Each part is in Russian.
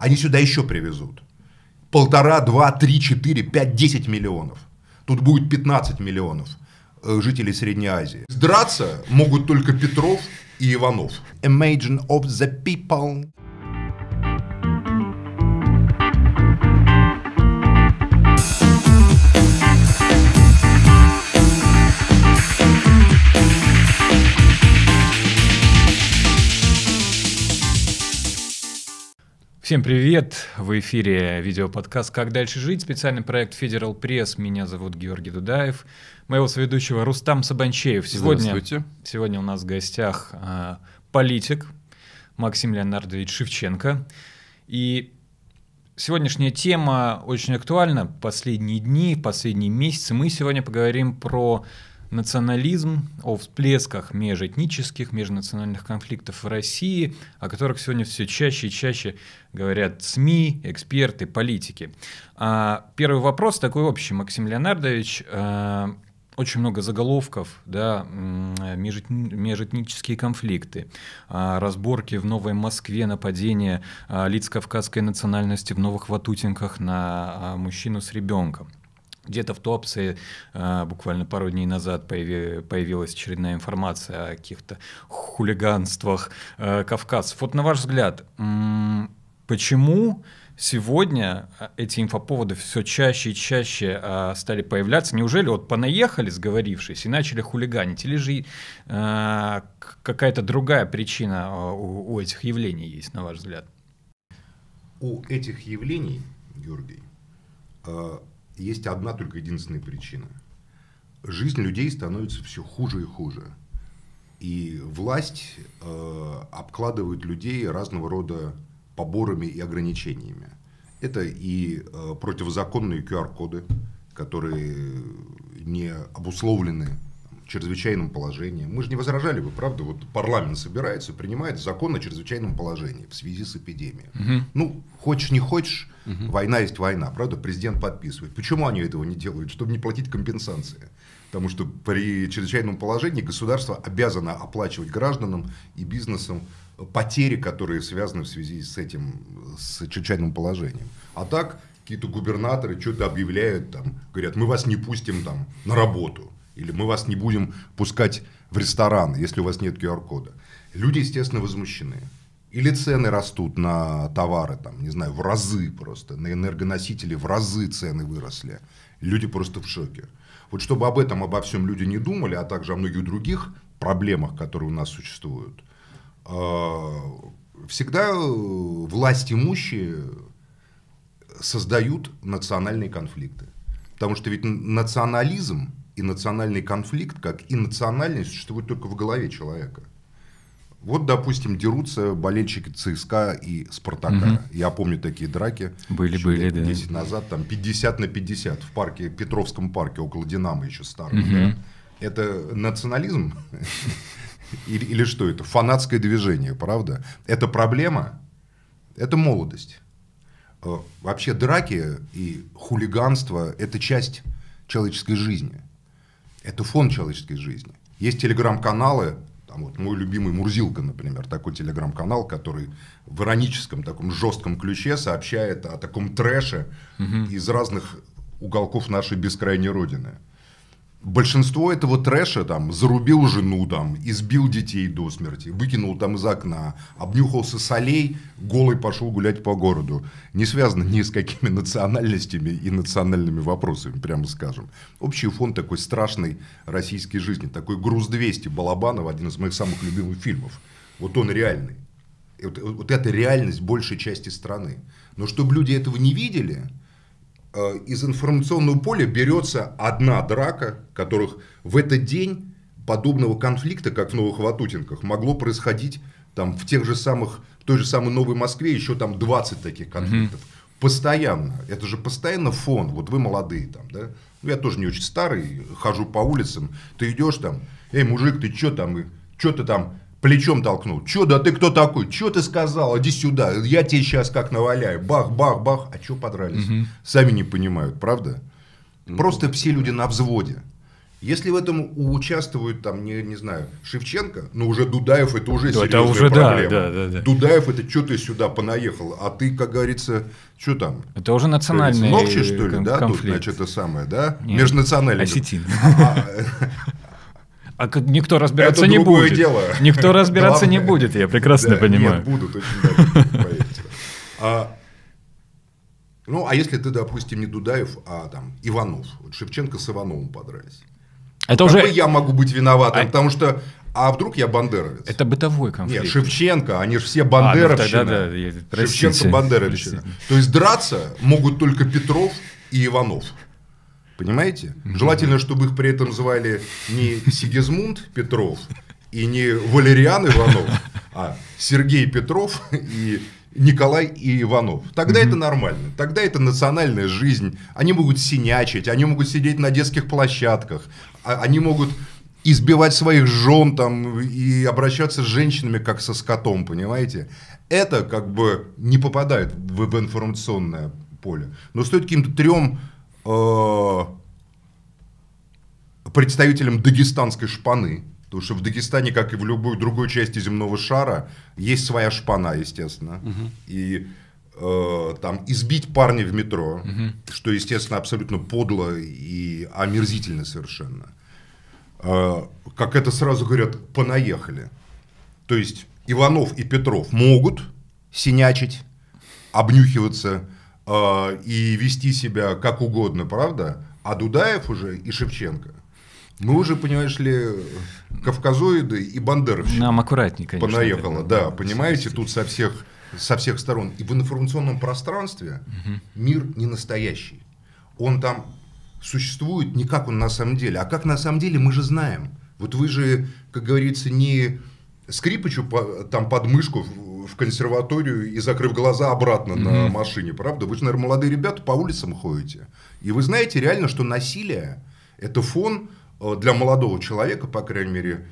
Они сюда еще привезут. Полтора, два, три, четыре, пять, десять миллионов. Тут будет 15 миллионов э, жителей Средней Азии. Драться могут только Петров и Иванов. Imagine of the people. Всем привет! В эфире видеоподкаст «Как дальше жить?» Специальный проект Federal Press. Меня зовут Георгий Дудаев. Моего соведущего Рустам Сабанчеев. Сегодня, сегодня у нас в гостях э, политик Максим Леонардович Шевченко. И сегодняшняя тема очень актуальна. Последние дни, последние месяцы мы сегодня поговорим про национализм, о всплесках межэтнических, межнациональных конфликтов в России, о которых сегодня все чаще и чаще говорят СМИ, эксперты, политики. А, первый вопрос такой общий, Максим Леонардович а, очень много заголовков, да, межэтнические конфликты, а, разборки в Новой Москве, нападение лиц кавказской национальности в Новых Ватутинках на мужчину с ребенком. Где-то в Туапсе а, буквально пару дней назад появи, появилась очередная информация о каких-то хулиганствах а, кавказцев. Вот на ваш взгляд, почему сегодня а, эти инфоповоды все чаще и чаще э, стали появляться. Неужели вот понаехали, сговорившись, и начали хулиганить? Или же э, какая-то другая причина у, у этих явлений есть, на ваш взгляд? У этих явлений, Георгий, есть одна только единственная причина. Жизнь людей становится все хуже и хуже. И власть э, обкладывает людей разного рода поборами и ограничениями. Это и э, противозаконные QR-коды, которые не обусловлены чрезвычайном положении. Мы же не возражали бы, правда? Вот парламент собирается, принимает закон о чрезвычайном положении в связи с эпидемией. Угу. Ну, хочешь не хочешь, угу. война есть война, правда? Президент подписывает. Почему они этого не делают? Чтобы не платить компенсации. Потому что при чрезвычайном положении государство обязано оплачивать гражданам и бизнесам э, потери, которые связаны в связи с этим, э, с чрезвычайным положением. А так какие-то губернаторы что-то объявляют, там, говорят, мы вас не пустим там, на работу. Или мы вас не будем пускать в ресторан, если у вас нет QR-кода. Люди, естественно, возмущены. Или цены растут на товары, там, не знаю, в разы просто, на энергоносители в разы цены выросли. Люди просто в шоке. Вот чтобы об этом, обо всем люди не думали, а также о многих других проблемах, которые у нас существуют, э, всегда э, власть имущие создают национальные конфликты. Потому что ведь национализм и национальный конфликт, как и национальность, существует только в голове человека. Вот, допустим, дерутся болельщики ЦСКА и Спартака. Угу. Я помню такие драки. Были, были, 10 да. 10 назад, там 50 на 50 в парке, Петровском парке, около Динамо еще старого. Угу. Да? Это национализм? Или, или что это? Фанатское движение, правда? Это проблема? Это молодость. Э, вообще драки и хулиганство – это часть человеческой жизни – это фон человеческой жизни. Есть телеграм-каналы, там вот мой любимый Мурзилка, например, такой телеграм-канал, который в ироническом, таком жестком ключе сообщает о таком трэше угу. из разных уголков нашей бескрайней родины. Большинство этого трэша там зарубил жену там, избил детей до смерти, выкинул там из окна, обнюхался солей, голый пошел гулять по городу. Не связано ни с какими национальностями и национальными вопросами, прямо скажем. Общий фон такой страшной российской жизни, такой груз 200 Балабанова, один из моих самых любимых фильмов. Вот он реальный. Вот, вот эта реальность большей части страны. Но чтобы люди этого не видели, Э, из информационного поля берется одна драка, которых в этот день подобного конфликта, как в Новых Ватутинках, могло происходить там в тех же самых, в той же самой Новой Москве еще там 20 таких конфликтов. mm Постоянно. Это же постоянно фон. Вот вы молодые там, да? Ну, я тоже не очень старый, хожу по улицам. Ты идешь там, эй, мужик, ты чё там, чё ты там, плечом толкнул. Че, да ты кто такой? Че ты сказал? Иди сюда, я тебе сейчас как наваляю. Бах, бах, бах. А че подрались? Угу. Сами не понимают, правда? Ну, Просто все люди на взводе. Если в этом участвует, там, не, не знаю, Шевченко, но ну, уже Дудаев это уже серьезная это уже, проблема. Да, да, да, да. Дудаев это что ты сюда понаехал, а ты, как говорится, что там? Это уже национальный Ногчи, что ли, кон- да? Конфликт. Тут, значит, это самое, да? Нет, Межнациональный. Осетин. А, А никто разбираться Это не будет. дело. Никто разбираться Главное, не будет, я прекрасно да, понимаю. Нет, будут, очень а, Ну, а если ты, допустим, не Дудаев, а там Иванов. Вот Шевченко с Ивановым подрались. Это уже... я могу быть виноватым? А Потому что а вдруг я бандеровец? Это бытовой конфликт. Нет, Шевченко, они же все бандеровщины. А, ну, тогда, да, Шевченко бандеровщина. То есть драться могут только Петров и Иванов. Понимаете? Желательно, чтобы их при этом звали не Сигизмунд Петров и не Валериан Иванов, а Сергей Петров и Николай и Иванов. Тогда mm-hmm. это нормально. Тогда это национальная жизнь. Они могут синячить, они могут сидеть на детских площадках, а они могут избивать своих жен там и обращаться с женщинами как со скотом, понимаете? Это как бы не попадает в, в информационное поле. Но стоит каким-то трем Э, представителем дагестанской шпаны. Потому что в Дагестане, как и в любой другой части земного шара, есть своя шпана, естественно. Угу. И э, там избить парня в метро, угу. что, естественно, абсолютно подло и омерзительно совершенно. Э, как это сразу говорят, понаехали. То есть Иванов и Петров могут синячить, обнюхиваться, э, и вести себя как угодно, правда? А Дудаев уже и Шевченко. Мы уже, понимаешь ли, кавказоиды и бандеровщики. Нам аккуратнее, конечно. Понаехало, да. Понимаете, тут со всех, со всех сторон. И в информационном пространстве угу. мир не настоящий. Он там существует не как он на самом деле, а как на самом деле мы же знаем. Вот вы же, как говорится, не скрипочу по, там подмышку в консерваторию и, закрыв глаза, обратно mm-hmm. на машине, правда? Вы же, наверное, молодые ребята по улицам ходите. И вы знаете реально, что насилие – это фон э, для молодого человека, по крайней мере,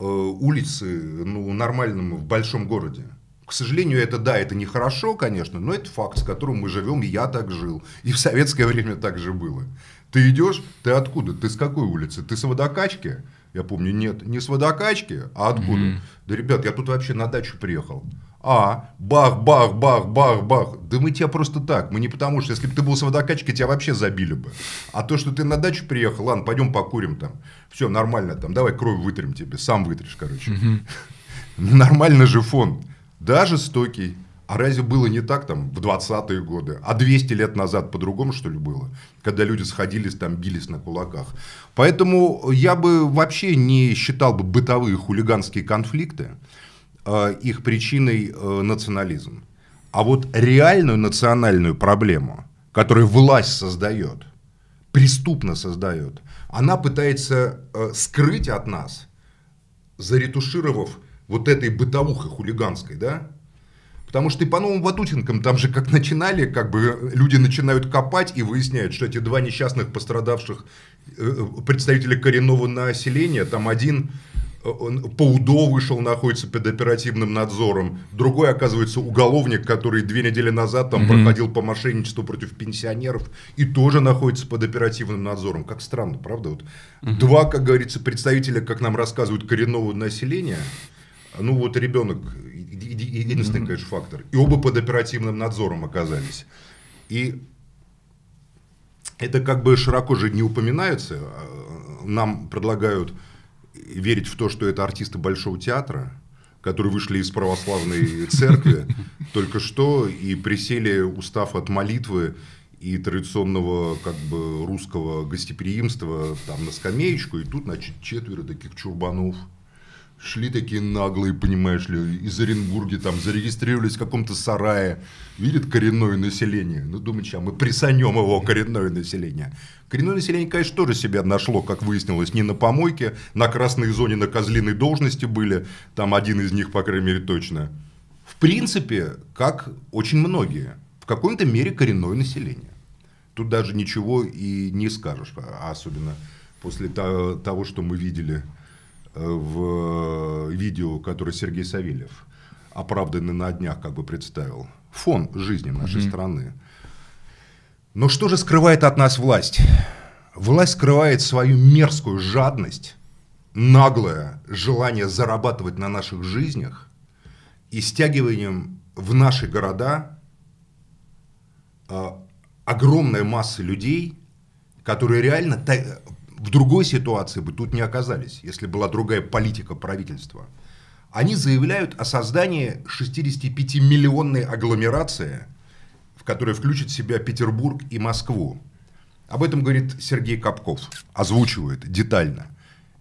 э, улицы ну, нормальным в большом городе. К сожалению, это да, это нехорошо, конечно, но это факт, с которым мы живем, и я так жил, и в советское время так же было. Ты идешь, ты откуда, ты с какой улицы, ты с водокачки – я помню, нет, не с водокачки, а откуда? Mm-hmm. Да, ребят, я тут вообще на дачу приехал. А, бах, бах, бах, бах, бах. Да мы тебя просто так. Мы не потому, что если бы ты был с водокачки, тебя вообще забили бы. А то, что ты на дачу приехал, ладно, пойдем покурим там. Все, нормально там. Давай кровь вытрем тебе. Сам вытрешь, короче. Нормально же фон. даже жестокий. А разве было не так там в 20-е годы? А 200 лет назад по-другому, что ли, было? Когда люди сходились, там бились на кулаках. Поэтому я бы вообще не считал бы бытовые хулиганские конфликты э, их причиной э, национализм. А вот реальную национальную проблему, которую власть создает, преступно создает, она пытается э, скрыть от нас, заретушировав вот этой бытовухой хулиганской, да, Потому что и по новым Ватутинкам там же как начинали, как бы люди начинают копать и выясняют, что эти два несчастных пострадавших э, э, представителя коренного населения, там один э, по Паудо вышел, находится под оперативным надзором. Другой, оказывается, уголовник, который две недели назад там mm-hmm. проходил по мошенничеству против пенсионеров и тоже находится под оперативным надзором. Как странно, правда? Вот mm-hmm. Два, как говорится, представителя, как нам рассказывают, коренного населения – а ну вот ребенок единственный, mm-hmm. конечно, фактор. И оба под оперативным надзором оказались. И это как бы широко же не упоминается. А, нам предлагают верить в то, что это артисты Большого театра, которые вышли из православной церкви только что и присели, устав от молитвы и традиционного как бы русского гостеприимства там на скамеечку, и тут, значит, четверо таких чурбанов – Шли такие наглые, понимаешь ли, из Оренбурги, там, зарегистрировались в каком-то сарае. Видит коренное население. Ну, думаете, а мы присанем его, коренное население. Коренное население, конечно, тоже себя нашло, как выяснилось, не на помойке. На красной зоне на козлиной должности были. Там один из них, по крайней мере, точно. В принципе, как очень многие. В какой-то мере коренное население. Тут даже ничего и не скажешь, а особенно после того, что мы видели в э, видео, которое Сергей Савельев оправданный на днях как бы представил. Фон жизни нашей mm-hmm. страны. Но что же скрывает от нас власть? Власть скрывает свою мерзкую жадность, наглое желание зарабатывать на наших жизнях и стягиванием в наши города э, огромной массы людей, которые реально в другой ситуации бы тут не оказались, если была другая политика правительства. Они заявляют о создании 65-миллионной агломерации, в которой включат в себя Петербург и Москву. Об этом говорит Сергей Капков, озвучивает детально.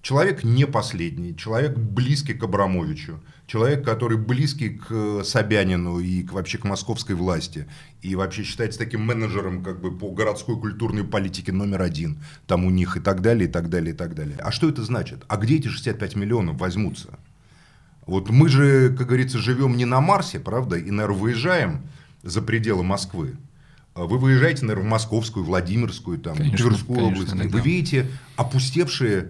Человек не последний, человек близкий к Абрамовичу – человек, который близкий к э, Собянину и к, вообще к московской власти, и вообще считается таким менеджером как бы по городской культурной политике номер один там у них и так далее, и так далее, и так далее. А что это значит? А где эти 65 миллионов возьмутся? Вот мы же, как говорится, живем не на Марсе, правда, и, наверное, выезжаем за пределы Москвы. А вы выезжаете, наверное, в Московскую, Владимирскую, там, конечно, Тверскую область. Иногда. Вы видите опустевшие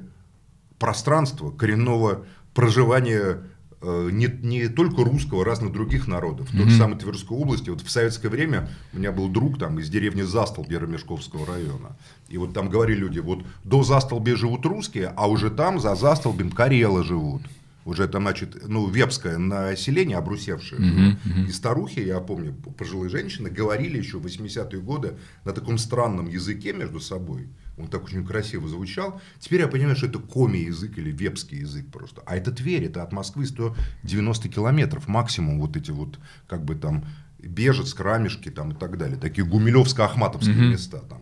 пространство коренного проживания Э, не, не только русского, а разных других народов. В той же самой Тверской области, вот в советское время у меня был друг там из деревни Застолбе Ромешковского района. И вот там говорили люди, вот до Застолбе живут русские, а уже там за Застолбем карелы живут. Уже это значит, ну, вепское население, обрусевшее. Uh-huh, uh-huh. И старухи, я помню, пожилые женщины, говорили еще в 80-е годы на таком странном языке между собой. Он так очень красиво звучал. Теперь я понимаю, что это коми-язык или вепский язык просто. А это Тверь, это от Москвы 190 километров максимум вот эти вот как бы там Бежец, Крамешки там и так далее. Такие гумилевско-ахматовские mm-hmm. места там.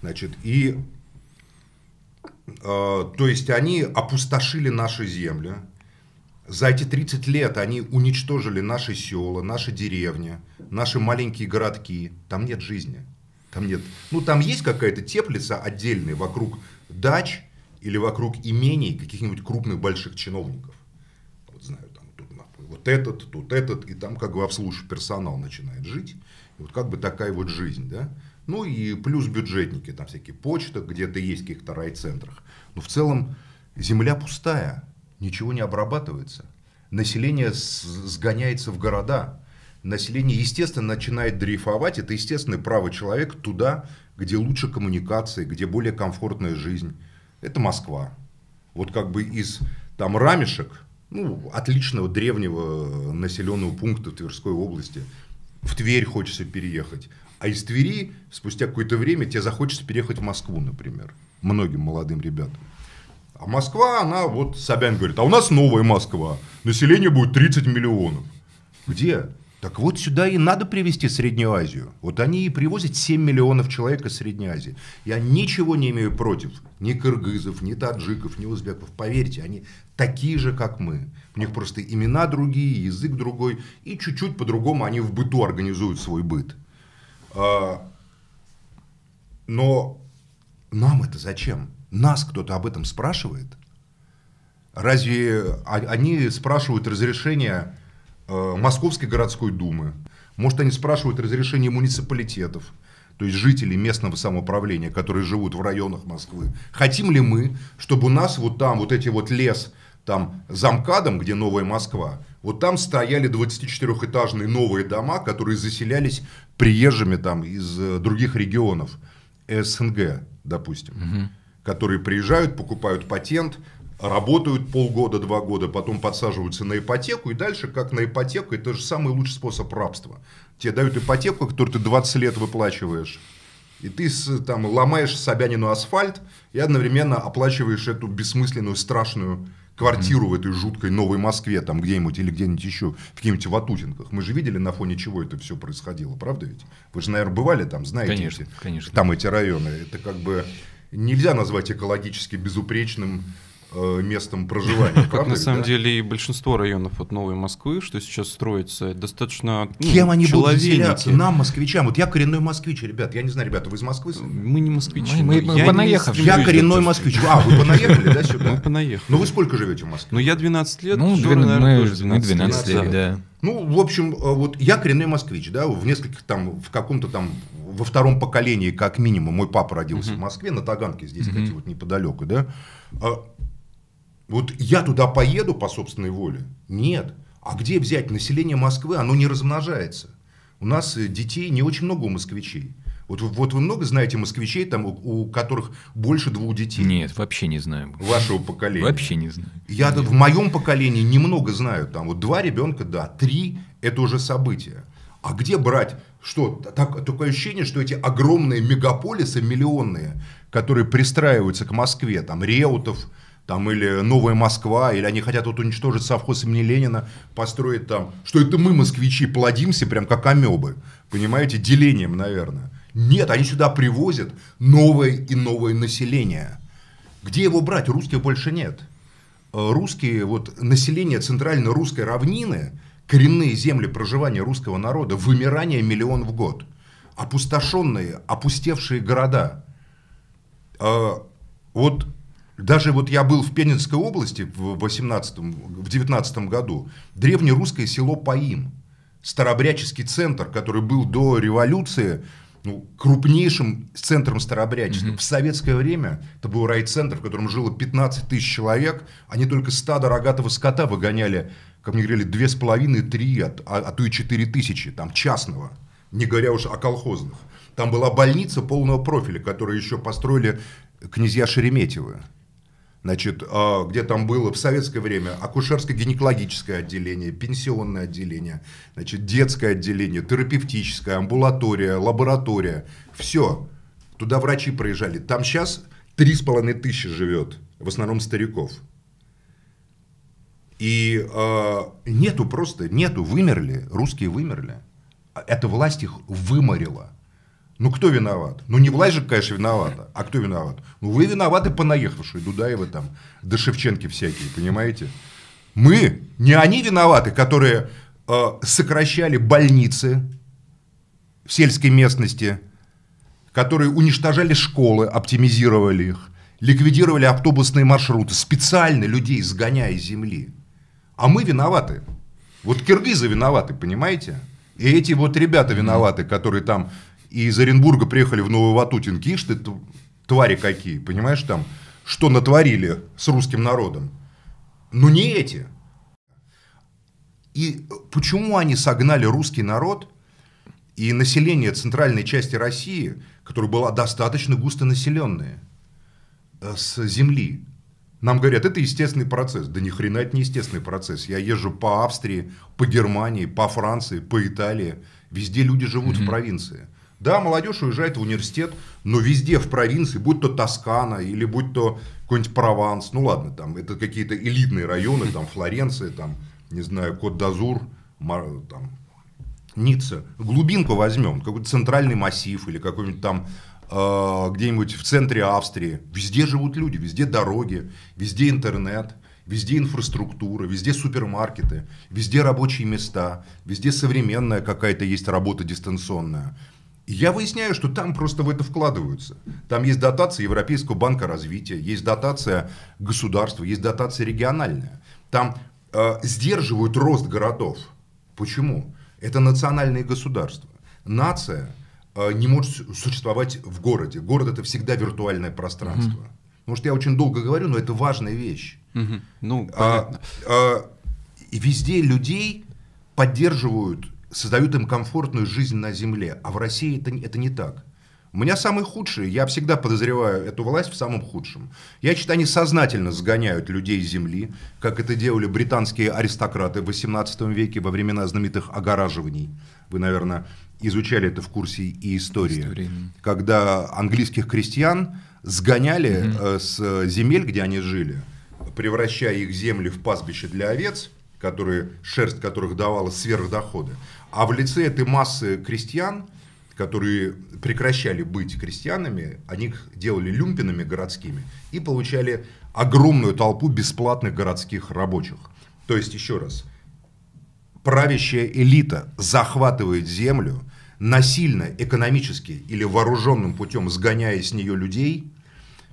Значит, и э, то есть они опустошили наши земли. За эти 30 лет они уничтожили наши села, наши деревни, наши маленькие городки. Там нет жизни. Там нет. Ну, там есть какая-то теплица отдельная вокруг дач или вокруг имений каких-нибудь крупных больших чиновников. Вот знаю, там тут, вот этот, тут этот, и там как бы обслуживающий персонал начинает жить. И вот как бы такая вот жизнь, да. Ну и плюс бюджетники, там всякие почта, где-то есть в каких-то райцентрах. Но в целом земля пустая, ничего не обрабатывается. Население сгоняется в города, население, естественно, начинает дрейфовать. Это естественное право человека туда, где лучше коммуникации, где более комфортная жизнь. Это Москва. Вот как бы из там рамешек, ну, отличного древнего населенного пункта Тверской области, в Тверь хочется переехать. А из Твери спустя какое-то время тебе захочется переехать в Москву, например, многим молодым ребятам. А Москва, она вот Собянин говорит, а у нас новая Москва, население будет 30 миллионов. Где? Так вот сюда и надо привести Среднюю Азию. Вот они и привозят 7 миллионов человек из Средней Азии. Я ничего не имею против ни кыргызов, ни таджиков, ни узбеков. Поверьте, они такие же, как мы. У них просто имена другие, язык другой. И чуть-чуть по-другому они в быту организуют свой быт. А, но нам это зачем? Нас кто-то об этом спрашивает? Разве они спрашивают разрешения Э, Московской городской думы. Может, они спрашивают разрешение муниципалитетов, то есть жителей местного самоуправления, которые живут в районах Москвы. Хотим ли мы, чтобы у нас вот там вот эти вот лес, там замкадом, где Новая Москва, вот там стояли 24-этажные новые дома, которые заселялись приезжими там из э, других регионов СНГ, допустим, угу. которые приезжают, покупают патент, работают полгода, два года, потом подсаживаются на ипотеку, и дальше, как на ипотеку, это же самый лучший способ рабства. Тебе дают ипотеку, которую ты 20 лет выплачиваешь, и ты там ломаешь Собянину асфальт и одновременно оплачиваешь эту бессмысленную, страшную квартиру mm. в этой жуткой Новой Москве, там где-нибудь или где-нибудь еще, в каких-нибудь ватутинках. Мы же видели, на фоне чего это все происходило, правда ведь? Вы же, наверное, бывали там, знаете конечно, эти, конечно. там эти районы. Это как бы нельзя назвать экологически безупречным Э, местом проживания. Как на самом деле и большинство районов вот Новой Москвы, что сейчас строится, достаточно ну, Кем они будут заселяться? Нам, москвичам. Вот я коренной москвич, ребят. Я не знаю, ребята, вы из Москвы? Мы не москвичи. Мы, понаехали. Я коренной москвич. А, вы понаехали, да, сюда? Мы понаехали. Ну вы сколько живете в Москве? Ну я 12 лет. Ну, наверное, мы, 12, лет, да. Ну, в общем, э, вот я коренной москвич, да, в нескольких там, в каком-то там, во втором поколении, как минимум, мой папа родился uh-huh. в Москве, на Таганке здесь, uh-huh. кстати, вот неподалеку, да. А, вот я туда поеду по собственной воле? Нет. А где взять население Москвы? Оно не размножается. У нас э, детей не очень много у москвичей. Вот, вот вы много знаете москвичей, там, у, у которых больше двух детей? Нет, вообще не знаю. Вашего поколения? Вообще не знаю. Я Нет. в моем поколении немного знаю. Там вот два ребенка, да, три – это уже событие. А где брать? Что, так, такое ощущение, что эти огромные мегаполисы, миллионные, которые пристраиваются к Москве, там, Реутов, там или Новая Москва, или они хотят вот уничтожить совхоз имени Ленина, построить там, что это мы, москвичи, плодимся прям как амебы, понимаете, делением, наверное. Нет, они сюда привозят новое и новое население. Где его брать? Русских больше нет. Русские, вот население центральной русской равнины, коренные земли проживания русского народа, вымирание миллион в год, опустошенные, опустевшие города. А, вот даже вот я был в Пенинской области в, 18, в 19 году. Древнерусское село Паим. Старобряческий центр, который был до революции ну, крупнейшим центром старобрячества. Mm-hmm. В советское время это был райцентр, в котором жило 15 тысяч человек. Они только стадо рогатого скота выгоняли, как мне говорили, 2,5-3, а, а, а то и 4 тысячи, там, частного. Не говоря уж о колхозных. Там была больница полного профиля, которую еще построили князья Шереметьевы. Значит, а, где там было в советское время акушерско-гинекологическое отделение, пенсионное отделение, значит, детское отделение, терапевтическое, амбулатория, лаборатория. Все. Туда врачи проезжали. Там сейчас три с половиной тысячи живет, в основном стариков. И э, нету просто, нету, вымерли, русские вымерли. А, эта власть их выморила. Ну, кто виноват? Ну, не власть же, конечно, виновата. А кто виноват? Ну, вы виноваты по понаехавшие, дудаевы там, да Шевченки всякие, понимаете? Мы, не они виноваты, которые э, сокращали больницы в сельской местности, которые уничтожали школы, оптимизировали их, ликвидировали автобусные маршруты, специально людей сгоняя из земли. А мы виноваты. Вот киргизы виноваты, понимаете? И эти вот ребята виноваты, которые там и из Оренбурга приехали в Новую Ватутин Киш, ты твари какие, понимаешь, там, что натворили с русским народом. Но не эти. И почему они согнали русский народ и население центральной части России, которая была достаточно густонаселенная, э, с земли? Нам говорят, это естественный процесс. Да ни хрена это не естественный процесс. Я езжу по Австрии, по Германии, по Франции, по Италии. Везде люди живут mm-hmm. в провинции. Да, молодежь уезжает в университет, но везде в провинции, будь то Тоскана или будь то какой-нибудь Прованс, ну ладно, там это какие-то элитные районы, там Флоренция, там, не знаю, Кот-д'Азур, там, Ницца. Глубинку возьмем, какой-то центральный массив или какой-нибудь там э, где-нибудь в центре Австрии. Везде живут люди, везде дороги, везде интернет, везде инфраструктура, везде супермаркеты, везде рабочие места, везде современная какая-то есть работа дистанционная. Я выясняю, что там просто в это вкладываются. Там есть дотация Европейского банка развития, есть дотация государства, есть дотация региональная. Там э, сдерживают рост городов. Почему? Это национальные государства. Нация э, не может существовать в городе. Город это всегда виртуальное пространство. Угу. Может, я очень долго говорю, но это важная вещь. Угу. Ну, а, понятно. А, а, везде людей поддерживают создают им комфортную жизнь на земле. А в России это, это не так. У меня самые худшие, я всегда подозреваю эту власть в самом худшем. Я считаю, они сознательно сгоняют людей с земли, как это делали британские аристократы в 18 веке во времена знаменитых огораживаний. Вы, наверное, изучали это в курсе и истории. истории. Когда английских крестьян сгоняли угу. с э, земель, где они жили, превращая их земли в пастбище для овец – которые, шерсть которых давала сверхдоходы. А в лице этой массы крестьян, которые прекращали быть крестьянами, они их делали люмпинами городскими и получали огромную толпу бесплатных городских рабочих. То есть, еще раз, правящая элита захватывает землю, насильно, экономически или вооруженным путем сгоняя с нее людей,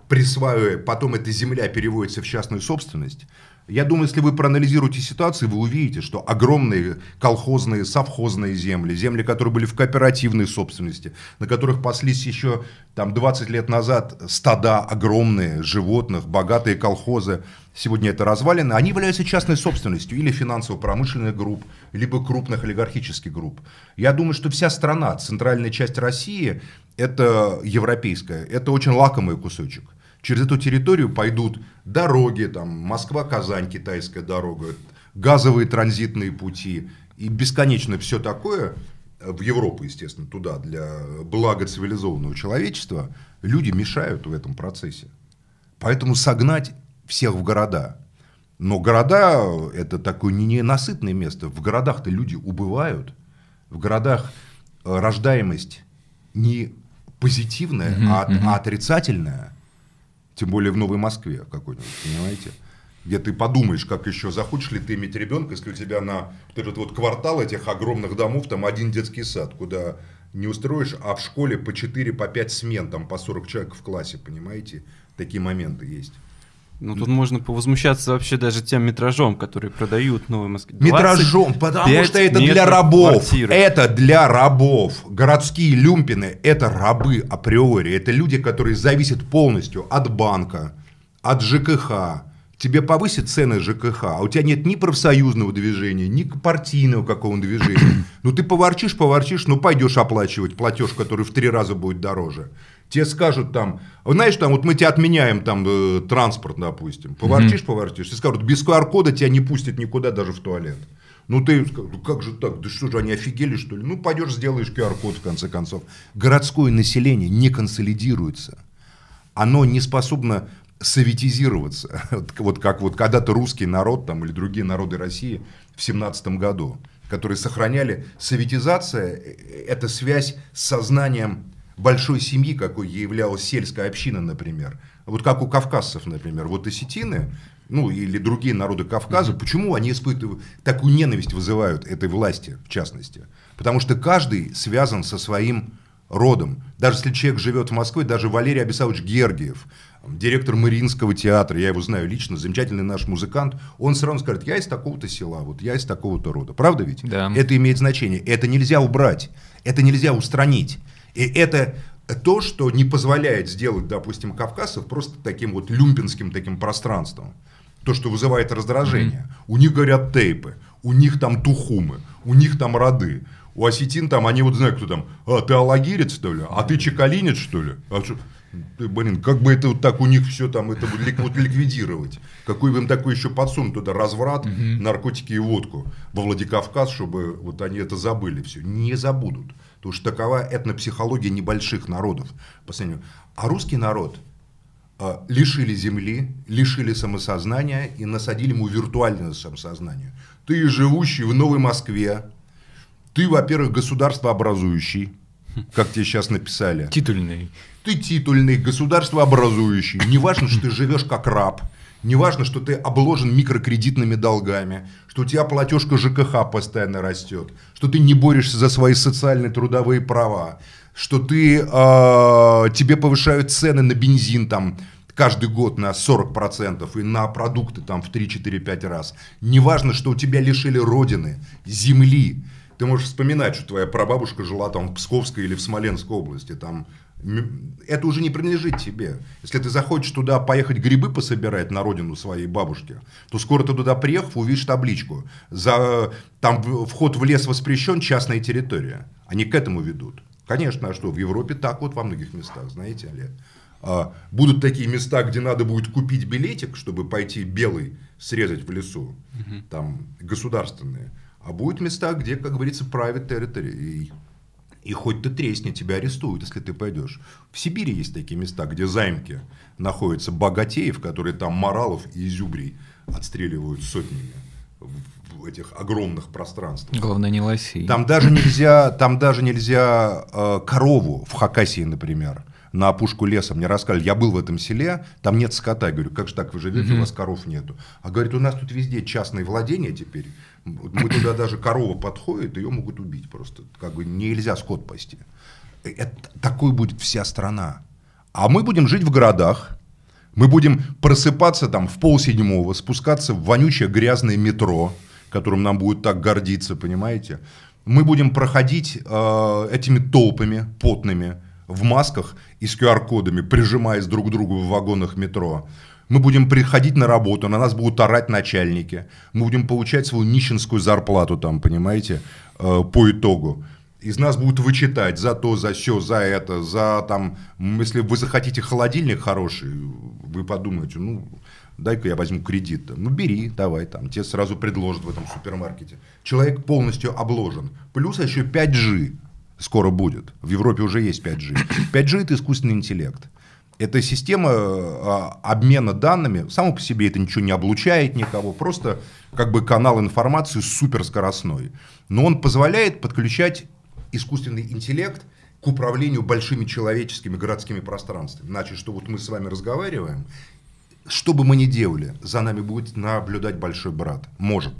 присваивая, потом эта земля переводится в частную собственность, я думаю, если вы проанализируете ситуацию, вы увидите, что огромные колхозные, совхозные земли, земли, которые были в кооперативной собственности, на которых паслись еще там 20 лет назад стада огромные животных, богатые колхозы, сегодня это развалины, они являются частной собственностью или финансово-промышленных групп, либо крупных олигархических групп. Я думаю, что вся страна, центральная часть России, это европейская, это очень лакомый кусочек через эту территорию пойдут дороги, там Москва-Казань, китайская дорога, газовые транзитные пути и бесконечно все такое э, в Европу, естественно, туда, для блага цивилизованного человечества, люди мешают в этом процессе. Поэтому согнать всех в города. Но города – это такое ненасытное место. В городах-то люди убывают. В городах э, рождаемость не позитивная, а, а отрицательная. Тем более в Новой Москве какой-нибудь, понимаете? Где ты подумаешь, как еще захочешь ли ты иметь ребенка, если у тебя на вот этот вот квартал этих огромных домов там один детский сад, куда не устроишь, а в школе по 4, по 5 смен, там по 40 человек в классе, понимаете? Такие моменты есть. Ну, тут можно повозмущаться вообще даже тем метражом, который продают новые Москве. Метражом, потому что это для рабов. Квартиры. Это для рабов. Городские люмпины – это рабы априори. Это люди, которые зависят полностью от банка, от ЖКХ, тебе повысят цены ЖКХ, а у тебя нет ни профсоюзного движения, ни партийного какого то движения. Ну ты поворчишь, поворчишь, ну пойдешь оплачивать платеж, который в три раза будет дороже. Тебе скажут там, «А знаешь, там вот мы тебя отменяем там э, транспорт, допустим. Поворчишь, поворчишь. и скажут, без QR-кода тебя не пустят никуда, даже в туалет. Ну ты «Ну, как же так? Да что же они офигели что ли? Ну пойдешь, сделаешь QR-код в конце концов. Городское население не консолидируется. Оно не способно советизироваться. Вот как вот когда-то русский народ там, или другие народы России в 17 году, которые сохраняли советизация, э, э, это связь с сознанием большой семьи, какой являлась сельская община, например. Вот как у кавказцев, например. Вот осетины, ну или другие народы Кавказа, mm почему они испытывают такую ненависть вызывают этой власти, в частности? Потому что каждый связан со своим родом. Даже если человек живет в Москве, даже Валерий Абисавович Гергиев, директор Мариинского театра, я его знаю лично, замечательный наш музыкант, он все равно скажет, я из такого-то села, вот я из такого-то рода. Правда ведь? Да. Это имеет значение. Это нельзя убрать, это нельзя устранить. И это то, что не позволяет сделать, допустим, кавказцев просто таким вот люмпинским таким пространством. То, что вызывает раздражение. Mm-hmm. У них горят тейпы, у них там тухумы, у них там роды. У осетин там, они вот знают, кто там, а, ты алагирец, что ли? А ты чекалинец, что ли? А, блин, как бы это вот так у них все там, это лик, вот ликвидировать? Какой бы им такой еще подсун туда разврат, угу. наркотики и водку во Владикавказ, чтобы вот они это забыли все? Не забудут. Потому что такова этнопсихология небольших народов. По А русский народ э, лишили земли, лишили самосознания и насадили ему виртуальное самосознание. Ты живущий в Новой Москве, ты, во-первых, государствообразующий, как тебе сейчас написали. Титульный. Ты титульный, государствообразующий. Не важно, что ты живешь как раб. Не важно, что ты обложен микрокредитными долгами, что у тебя платежка ЖКХ постоянно растет, что ты не борешься за свои социальные трудовые права, что ты, э, тебе повышают цены на бензин там каждый год на 40% и на продукты там в 3-4-5 раз. Не важно, что у тебя лишили родины, земли, ты можешь вспоминать, что твоя прабабушка жила там в Псковской или в Смоленской области, там это уже не принадлежит тебе. Если ты захочешь туда поехать грибы пособирать на родину своей бабушки, то скоро ты туда приехав, увидишь табличку. За, там вход в лес воспрещен, частная территория. Они к этому ведут. Конечно, а что, в Европе так вот во многих местах, знаете ли. А, будут такие места, где надо будет купить билетик, чтобы пойти белый срезать в лесу, угу. там государственные. А будут места, где, как говорится, private territory. И, и хоть ты тресни, тебя арестуют, если ты пойдешь. В Сибири есть такие места, где займки находятся богатеев, которые там моралов и изюбрий отстреливают сотнями в этих огромных пространствах. Главное, не лоси. Там даже нельзя, там даже нельзя э, корову в Хакасии, например, на опушку леса. Мне рассказали, я был в этом селе, там нет скота. Я говорю, как же так вы живете, mm у вас коров нету. А говорит, у нас тут везде частные владения теперь. Мы туда даже корова подходит, ее могут убить просто. Как бы нельзя скот пасти. Э, это, такой будет вся страна. А мы будем жить в городах, мы будем просыпаться там в полседьмого, спускаться в вонючее грязное метро, которым нам будет так гордиться, понимаете? Мы будем проходить э, этими толпами потными в масках и с QR-кодами, прижимаясь друг к другу в вагонах метро. Мы будем приходить на работу, на нас будут орать начальники. Мы будем получать свою нищенскую зарплату там, понимаете, э, по итогу. Из нас будут вычитать за то, за все, за это, за там... Если вы захотите холодильник хороший, вы подумаете, ну, дай-ка я возьму кредит. Ну, бери, давай, там, тебе сразу предложат в этом супермаркете. Человек полностью обложен. Плюс еще 5G скоро будет. В Европе уже есть 5G. 5G – это искусственный интеллект. Эта система э, обмена данными, само по себе это ничего не облучает никого, просто как бы канал информации суперскоростной. Но он позволяет подключать искусственный интеллект к управлению большими человеческими городскими пространствами. Значит, что вот мы с вами разговариваем, что бы мы ни делали, за нами будет наблюдать большой брат. Может,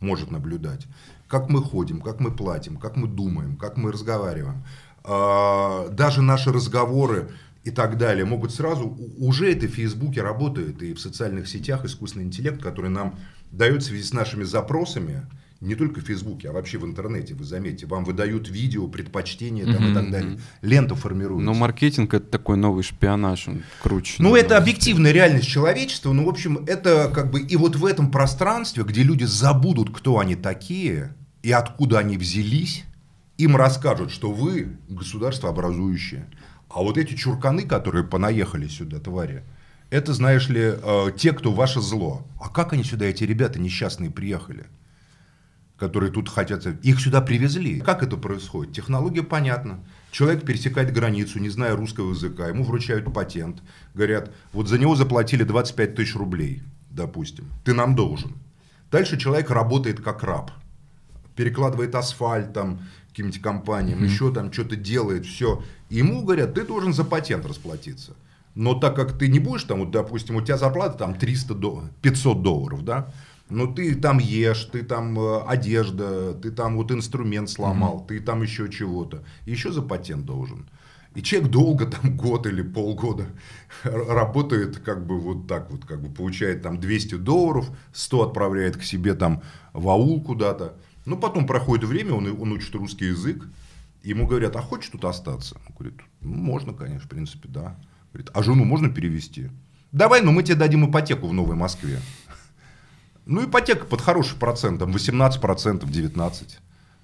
может наблюдать. Как мы ходим, как мы платим, как мы думаем, как мы разговариваем. А, даже наши разговоры, и так далее, могут сразу, уже это в Фейсбуке работает, и в социальных сетях искусственный интеллект, который нам дает в связи с нашими запросами, не только в Фейсбуке, а вообще в интернете, вы заметите, вам выдают видео, предпочтения там, mm-hmm. и так далее. Лента формируется. Но ну, маркетинг это такой новый шпионаж, он круче. Ну, это объективная реальность человечества. Ну, в общем, это как бы и вот в этом пространстве, где люди забудут, кто они такие и откуда они взялись, им расскажут, что вы государство образующее, а вот эти чурканы, которые понаехали сюда, твари, это, знаешь ли, э, те, кто ваше зло. А как они сюда, эти ребята несчастные, приехали? которые тут хотят... Их сюда привезли. Как это происходит? Технология понятна. Человек пересекает границу, не зная русского языка, ему вручают патент. Говорят, вот за него заплатили 25 тысяч рублей, допустим. Ты нам должен. Дальше человек работает как раб. Перекладывает асфальт, там, каким-нибудь компаниям, mm-hmm. еще там что-то делает, все. ему говорят, ты должен за патент расплатиться. Но так как ты не будешь там, вот, допустим, у тебя зарплата там 300 до 500 долларов, да, но ты там ешь, ты там э, одежда, ты там вот инструмент сломал, mm-hmm. ты там еще чего-то. Еще за патент должен. И человек долго, там год или полгода работает как бы вот так вот, как бы получает там 200 долларов, 100 отправляет к себе там в аул куда-то, ну, потом проходит время, он, он учит русский язык, ему говорят, а хочешь тут остаться? Он говорит, ну, можно, конечно, в принципе, да. Говорит, а жену можно перевести? Давай, но ну, мы тебе дадим ипотеку в Новой Москве. Ну, ипотека под хорошим процентом, 18%, процентов, 19%.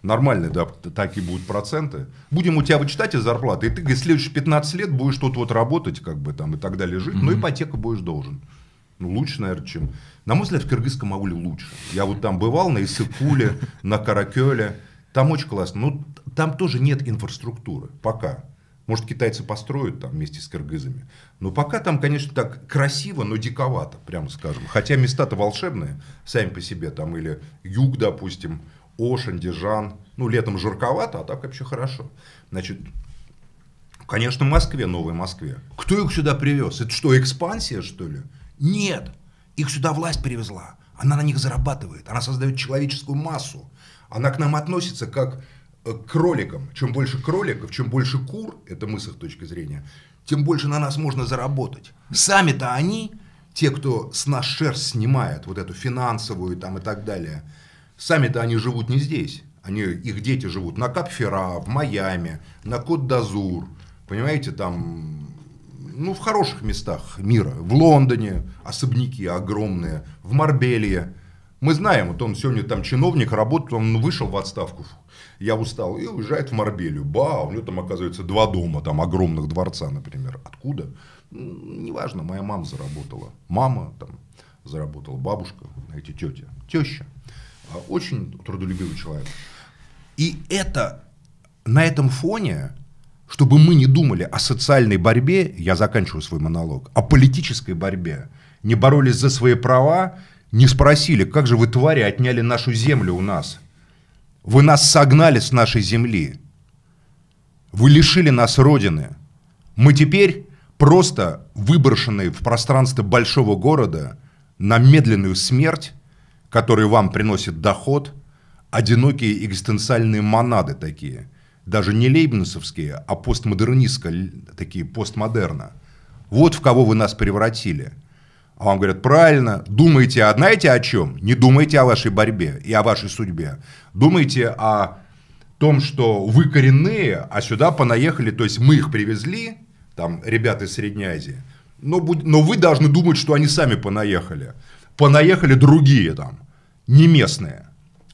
Нормальные, да, такие будут проценты. Будем у тебя вычитать из зарплаты, и ты, говорит, следующие 15 лет будешь тут вот работать, как бы там, и так далее, жить, mm ну, но ипотека будешь должен ну, лучше, наверное, чем... На мой взгляд, в Кыргызском ауле лучше. Я вот там бывал, на Исыкуле, на Каракеле. Там очень классно. Но ну, там тоже нет инфраструктуры пока. Может, китайцы построят там вместе с кыргызами. Но пока там, конечно, так красиво, но диковато, прямо скажем. Хотя места-то волшебные сами по себе. Там или юг, допустим, Ошин, Дижан. Ну, летом жарковато, а так вообще хорошо. Значит, конечно, в Москве, Новой Москве. Кто их сюда привез? Это что, экспансия, что ли? Нет, их сюда власть привезла. Она на них зарабатывает, она создает человеческую массу. Она к нам относится как э, к кроликам. Чем больше кроликов, чем больше кур, это мы с их точки зрения, тем больше на нас можно заработать. Сами-то они, те, кто с нас шерсть снимает, вот эту финансовую там и так далее, сами-то они живут не здесь. Они, их дети живут на Капфера, в Майами, на Кот-Дазур, понимаете, там ну, в хороших местах мира. В Лондоне особняки огромные, в Марбелье. Мы знаем, вот он сегодня там чиновник, работает, он вышел в отставку, я устал, и уезжает в Марбелью. Ба, у него там оказывается два дома, там огромных дворца, например. Откуда? Неважно, моя мама заработала. Мама там заработала, бабушка, эти тети теща. А очень трудолюбивый человек. И это на этом фоне чтобы мы не думали о социальной борьбе, я заканчиваю свой монолог, о политической борьбе, не боролись за свои права, не спросили, как же вы, твари, отняли нашу землю у нас. Вы нас согнали с нашей земли. Вы лишили нас родины. Мы теперь просто выброшенные в пространство большого города на медленную смерть, который вам приносит доход, одинокие экзистенциальные монады такие – даже не лейбнисовские, а постмодернистско, такие постмодерна. Вот в кого вы нас превратили. А вам говорят, правильно, думайте, а знаете о чем? Не думайте о вашей борьбе и о вашей судьбе. Думайте о том, что вы коренные, а сюда понаехали, то есть мы их привезли, там, ребята из Средней Азии, но, но вы должны думать, что они сами понаехали. Понаехали другие там, не местные.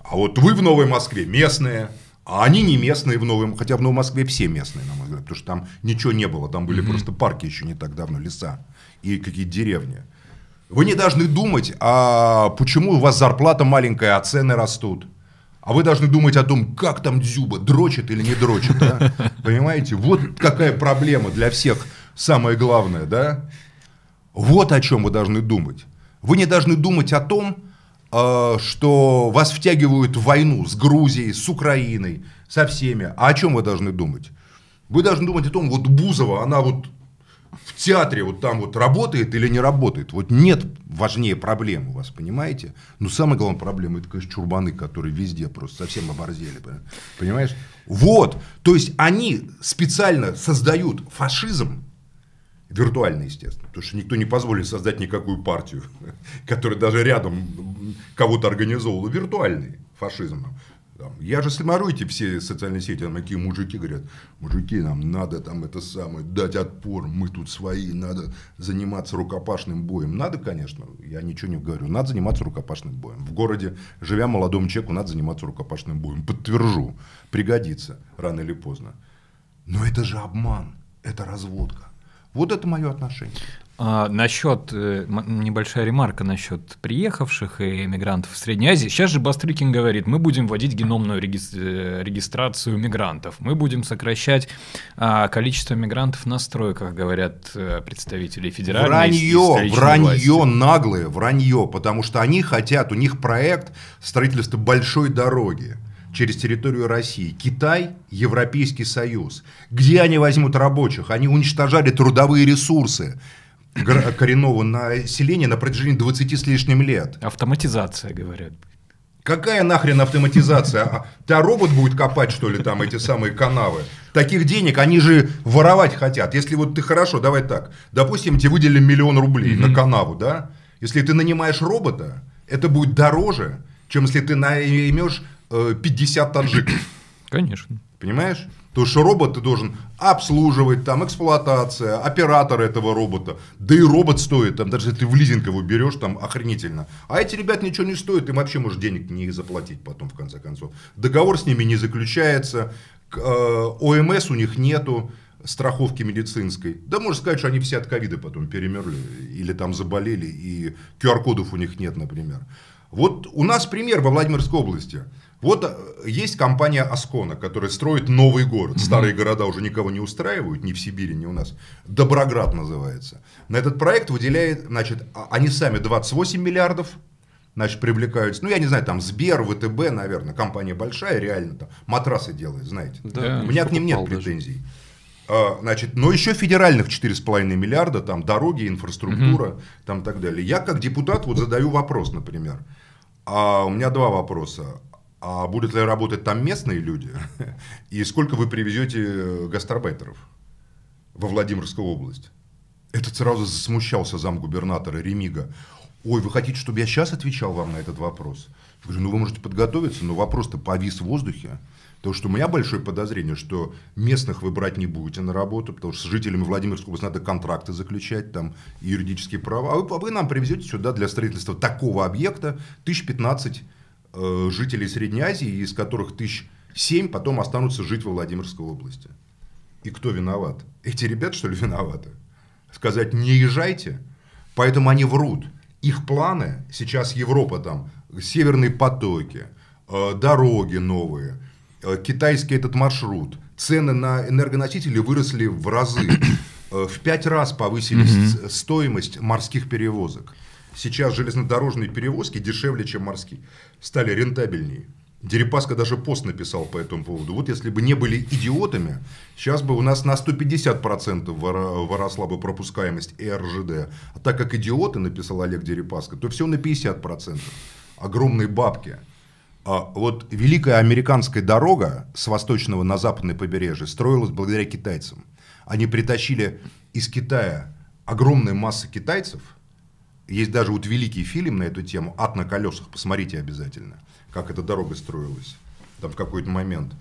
А вот вы в Новой Москве местные – а они не местные в Новом, хотя в Новом Москве все местные, на мой взгляд, потому что там ничего не было, там были mm-hmm. просто парки еще не так давно, леса и какие-то деревни. Вы не должны думать, а почему у вас зарплата маленькая, а цены растут. А вы должны думать о том, как там Дзюба, дрочит или не дрочит. Да? Понимаете? Вот какая проблема для всех самое главное. да? Вот о чем вы должны думать. Вы не должны думать о том, Э, что вас втягивают в войну с Грузией, с Украиной, со всеми. А о чем вы должны думать? Вы должны думать о том, вот Бузова, она вот в театре вот там вот работает или не работает. Вот нет важнее проблем у вас, понимаете? Но самая главная проблема, это, конечно, чурбаны, которые везде просто совсем оборзели, понимаешь? Вот, то есть они специально создают фашизм, Виртуально, естественно, потому что никто не позволит создать никакую партию, которая даже рядом кого-то организовывала. Виртуальный фашизм. Я же смотрю эти все социальные сети, там такие мужики говорят, мужики, нам надо там это самое, дать отпор, мы тут свои, надо заниматься рукопашным боем. Надо, конечно, я ничего не говорю, надо заниматься рукопашным боем. В городе, живя молодому человеку, надо заниматься рукопашным боем. Подтвержу, пригодится рано или поздно. Но это же обман, это разводка. Вот это мое отношение. А, насчет, э, небольшая ремарка насчет приехавших и мигрантов в Средней Азии. Сейчас же Бастрыкин говорит, мы будем вводить геномную э, регистрацию мигрантов, мы будем сокращать а, количество мигрантов на стройках, говорят э, представители федеральной Вранье, вранье власти. наглое, вранье, потому что они хотят, у них проект строительства большой дороги через территорию России. Китай, Европейский Союз. Где они возьмут рабочих? Они уничтожали трудовые ресурсы коренного населения на протяжении 20 с лишним лет. Автоматизация, говорят. Какая нахрен автоматизация? Да робот будет копать, что ли, там эти самые канавы? Таких денег они же воровать хотят. Если вот ты хорошо, давай так. Допустим, тебе выделили миллион рублей mm-hmm. на канаву, да? Если ты нанимаешь робота, это будет дороже, чем если ты наймешь 50 э, таджиков. Конечно. Понимаешь? Потому что робот ты должен обслуживать, там эксплуатация, оператор этого робота. Да и робот стоит, там даже если ты в лизинг его берешь, там охренительно. А эти ребят ничего не стоят, им вообще можешь денег не заплатить потом, в конце концов. Договор с ними не заключается, э, ОМС у них нету, страховки медицинской. Да можно сказать, что они все от ковида потом перемерли или там заболели, и QR-кодов у них нет, например. Вот у нас пример во Владимирской области. Вот э, есть компания Аскона, которая строит новый город. Старые города уже никого не устраивают, ни в Сибири, ни у нас. Доброград называется. На этот проект выделяет, значит, а, они сами 28 миллиардов значит, привлекаются. Ну, я не знаю, там Сбер, ВТБ, наверное, компания большая, реально там матрасы делает, знаете. Да, У меня к ним нет претензий. Даже. Значит, но еще федеральных 4,5 миллиарда, там дороги, инфраструктура, угу. там так далее. Я как депутат вот задаю вопрос, например. А у меня два вопроса а будут ли работать там местные люди, и сколько вы привезете э, гастарбайтеров во Владимирскую область. Этот сразу засмущался зам губернатора Ремига. Ой, вы хотите, чтобы я сейчас отвечал вам на этот вопрос? Я говорю, ну вы можете подготовиться, но вопрос-то повис в воздухе. Потому что у меня большое подозрение, что местных вы брать не будете на работу, потому что с жителями Владимирской области надо контракты заключать, там юридические права. А вы, а вы нам привезете сюда для строительства такого объекта 1015 Э, жителей Средней Азии, из которых тысяч семь потом останутся жить во Владимирской области. И кто виноват? Эти ребята, что ли, виноваты? Сказать, не езжайте, поэтому они врут. Их планы, сейчас Европа там, северные потоки, э, дороги новые, э, китайский этот маршрут, цены на энергоносители выросли в разы. В пять раз повысились стоимость морских перевозок. Сейчас железнодорожные перевозки дешевле, чем морские. Стали рентабельнее. Дерипаска даже пост написал по этому поводу. Вот если бы не были идиотами, сейчас бы у нас на 150% выросла бы пропускаемость РЖД. А так как идиоты, написал Олег Дерипаска, то все на 50%. Огромные бабки. А вот Великая Американская дорога с восточного на западное побережье строилась благодаря китайцам. Они притащили из Китая огромные массы китайцев – есть даже вот великий фильм на эту тему «Ад на колесах». Посмотрите обязательно, как эта дорога строилась там в какой-то момент.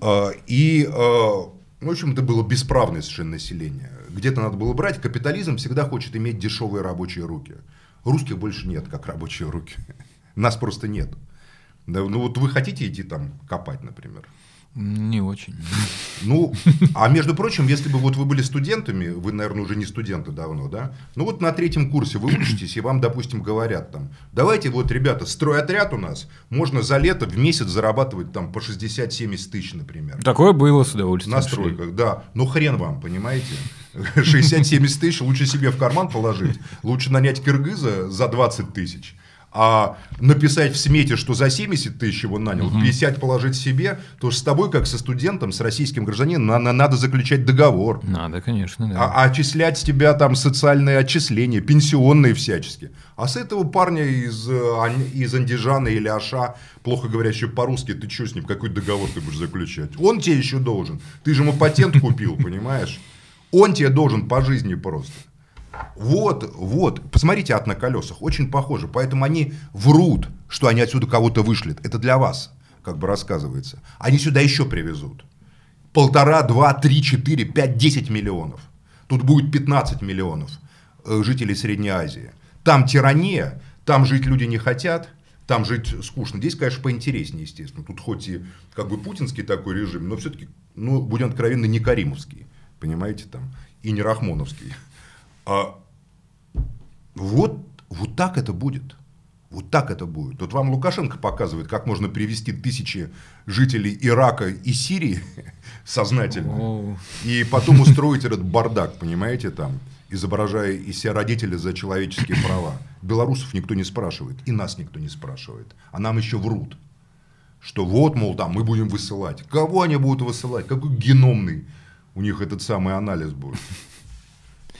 А, и, а, ну, в общем это было бесправное совершенно население. Где-то надо было брать. Капитализм всегда хочет иметь дешевые рабочие руки. Русских больше нет, как рабочие руки. Нас просто нет. ну вот вы хотите идти там копать, например? Не очень. Ну, а между прочим, если бы вот вы были студентами, вы, наверное, уже не студенты давно, да? Ну вот на третьем курсе вы учитесь, и вам, допустим, говорят там, давайте вот, ребята, стройотряд у нас, можно за лето в месяц зарабатывать там по 60-70 тысяч, например. Такое было с удовольствием. На стройках, шли. да. Но ну, хрен вам, понимаете? 60-70 тысяч лучше себе в карман положить, лучше нанять киргиза за 20 тысяч. А написать в смете, что за 70 тысяч его нанял, угу. 50 положить себе, то с тобой, как со студентом, с российским гражданином, надо заключать договор. Надо, конечно, да. А, а отчислять с тебя там социальные отчисления, пенсионные всячески. А с этого парня из, э, из Андижана или Аша, плохо говорящего по-русски, ты что с ним, какой договор ты будешь заключать? Он тебе еще должен. Ты же ему патент купил, понимаешь? Он тебе должен по жизни просто. Вот, вот, посмотрите от на колесах, очень похоже. Поэтому они врут, что они отсюда кого-то вышли. Это для вас, как бы рассказывается. Они сюда еще привезут. Полтора, два, три, четыре, пять, десять миллионов. Тут будет 15 миллионов э, жителей Средней Азии. Там тирания, там жить люди не хотят, там жить скучно. Здесь, конечно, поинтереснее, естественно. Тут хоть и как бы путинский такой режим, но все-таки, ну, будем откровенны, не каримовский, понимаете, там, и не рахмоновский. А, вот, вот так это будет. Вот так это будет. Тут вам Лукашенко показывает, как можно привести тысячи жителей Ирака и Сирии сознательно. И потом устроить этот бардак, понимаете, там, изображая и себя родители за человеческие права. Белорусов никто не спрашивает, и нас никто не спрашивает. А нам еще врут, что вот, мол, там мы будем высылать. Кого они будут высылать? Какой геномный у них этот самый анализ будет?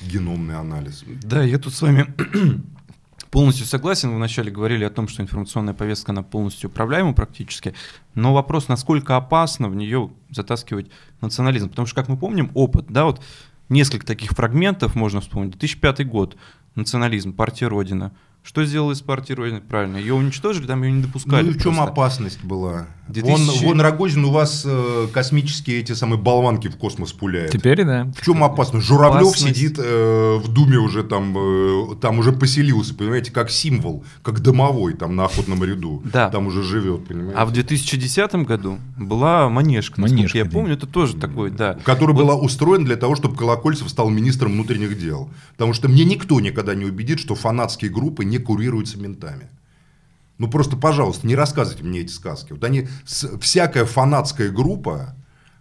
геномный анализ. Да, я тут с вами полностью согласен. Вы вначале говорили о том, что информационная повестка, она полностью управляема практически. Но вопрос, насколько опасно в нее затаскивать национализм. Потому что, как мы помним, опыт, да, вот несколько таких фрагментов можно вспомнить. 2005 год, национализм, партия Родина – что сделали с портированием? Правильно, ее уничтожили, там ее не допускали. Ну и в чем просто. опасность была? 2000... Вон, вон Рогозин у вас э, космические эти самые болванки в космос пуляет. Теперь, да. В чем опасность? Журавлев опасность. сидит э, в Думе уже там, э, там уже поселился, понимаете, как символ, как домовой там на охотном ряду. Да. Там уже живет, понимаете. А в 2010 году была Манежка, Манежка я да. помню, это тоже такой, да. Которая вот. была устроена для того, чтобы Колокольцев стал министром внутренних дел. Потому что мне никто никогда не убедит, что фанатские группы не курируется ментами. Ну просто, пожалуйста, не рассказывайте мне эти сказки. Вот они, с, всякая фанатская группа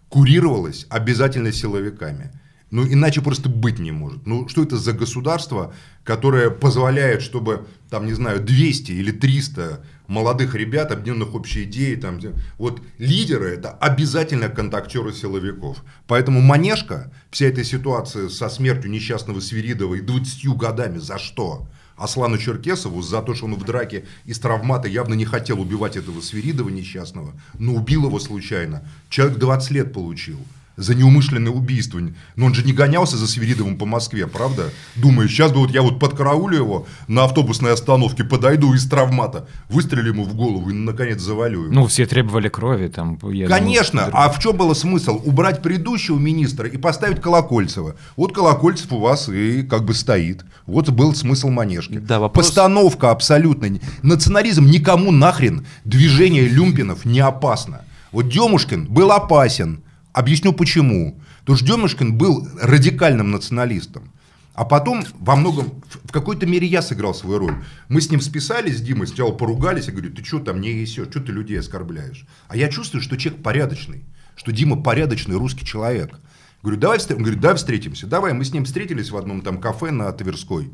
курировалась обязательно силовиками. Ну, иначе просто быть не может. Ну, что это за государство, которое позволяет, чтобы, там, не знаю, 200 или 300 молодых ребят, объединенных общей идеей, там, вот лидеры – это обязательно контактеры силовиков. Поэтому Манежка, вся эта ситуация со смертью несчастного Свиридова и 20 годами за что? Аслану Черкесову за то, что он в драке из травмата явно не хотел убивать этого Свиридова несчастного, но убил его случайно. Человек 20 лет получил за неумышленное убийство. Но он же не гонялся за Свиридовым по Москве, правда? Думаю, сейчас бы вот я вот подкараулю его на автобусной остановке, подойду из травмата, выстрелю ему в голову и, наконец, завалю его. Ну, все требовали крови там. Конечно, думал, что... а в чем был смысл? Убрать предыдущего министра и поставить Колокольцева. Вот Колокольцев у вас и как бы стоит. Вот был смысл манежки. Да, вопрос... Постановка абсолютно. Национализм никому нахрен, движение люмпинов не опасно. Вот Демушкин был опасен, Объясню почему. Потому что Демушкин был радикальным националистом. А потом во многом, в какой-то мере я сыграл свою роль. Мы с ним списались, Дима, Димой, сначала поругались, я говорю, ты что там не есешь, что ты людей оскорбляешь? А я чувствую, что человек порядочный, что Дима порядочный русский человек. Говорю, давай, встр...". он говорит, давай встретимся, давай, мы с ним встретились в одном там кафе на Тверской.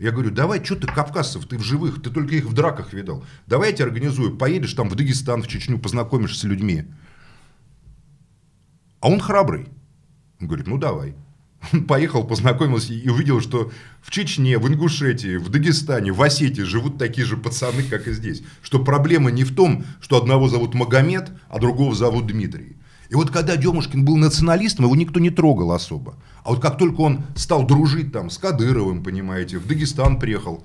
Я говорю, давай, что ты кавказцев, ты в живых, ты только их в драках видал. Давай я тебе организую, поедешь там в Дагестан, в Чечню, познакомишься с людьми. А он храбрый. Он говорит, ну давай. поехал, познакомился и увидел, что в Чечне, в Ингушетии, в Дагестане, в Осетии живут такие же пацаны, как и здесь. Что проблема не в том, что одного зовут Магомед, а другого зовут Дмитрий. И вот когда Демушкин был националистом, его никто не трогал особо. А вот как только он стал дружить там с Кадыровым, понимаете, в Дагестан приехал,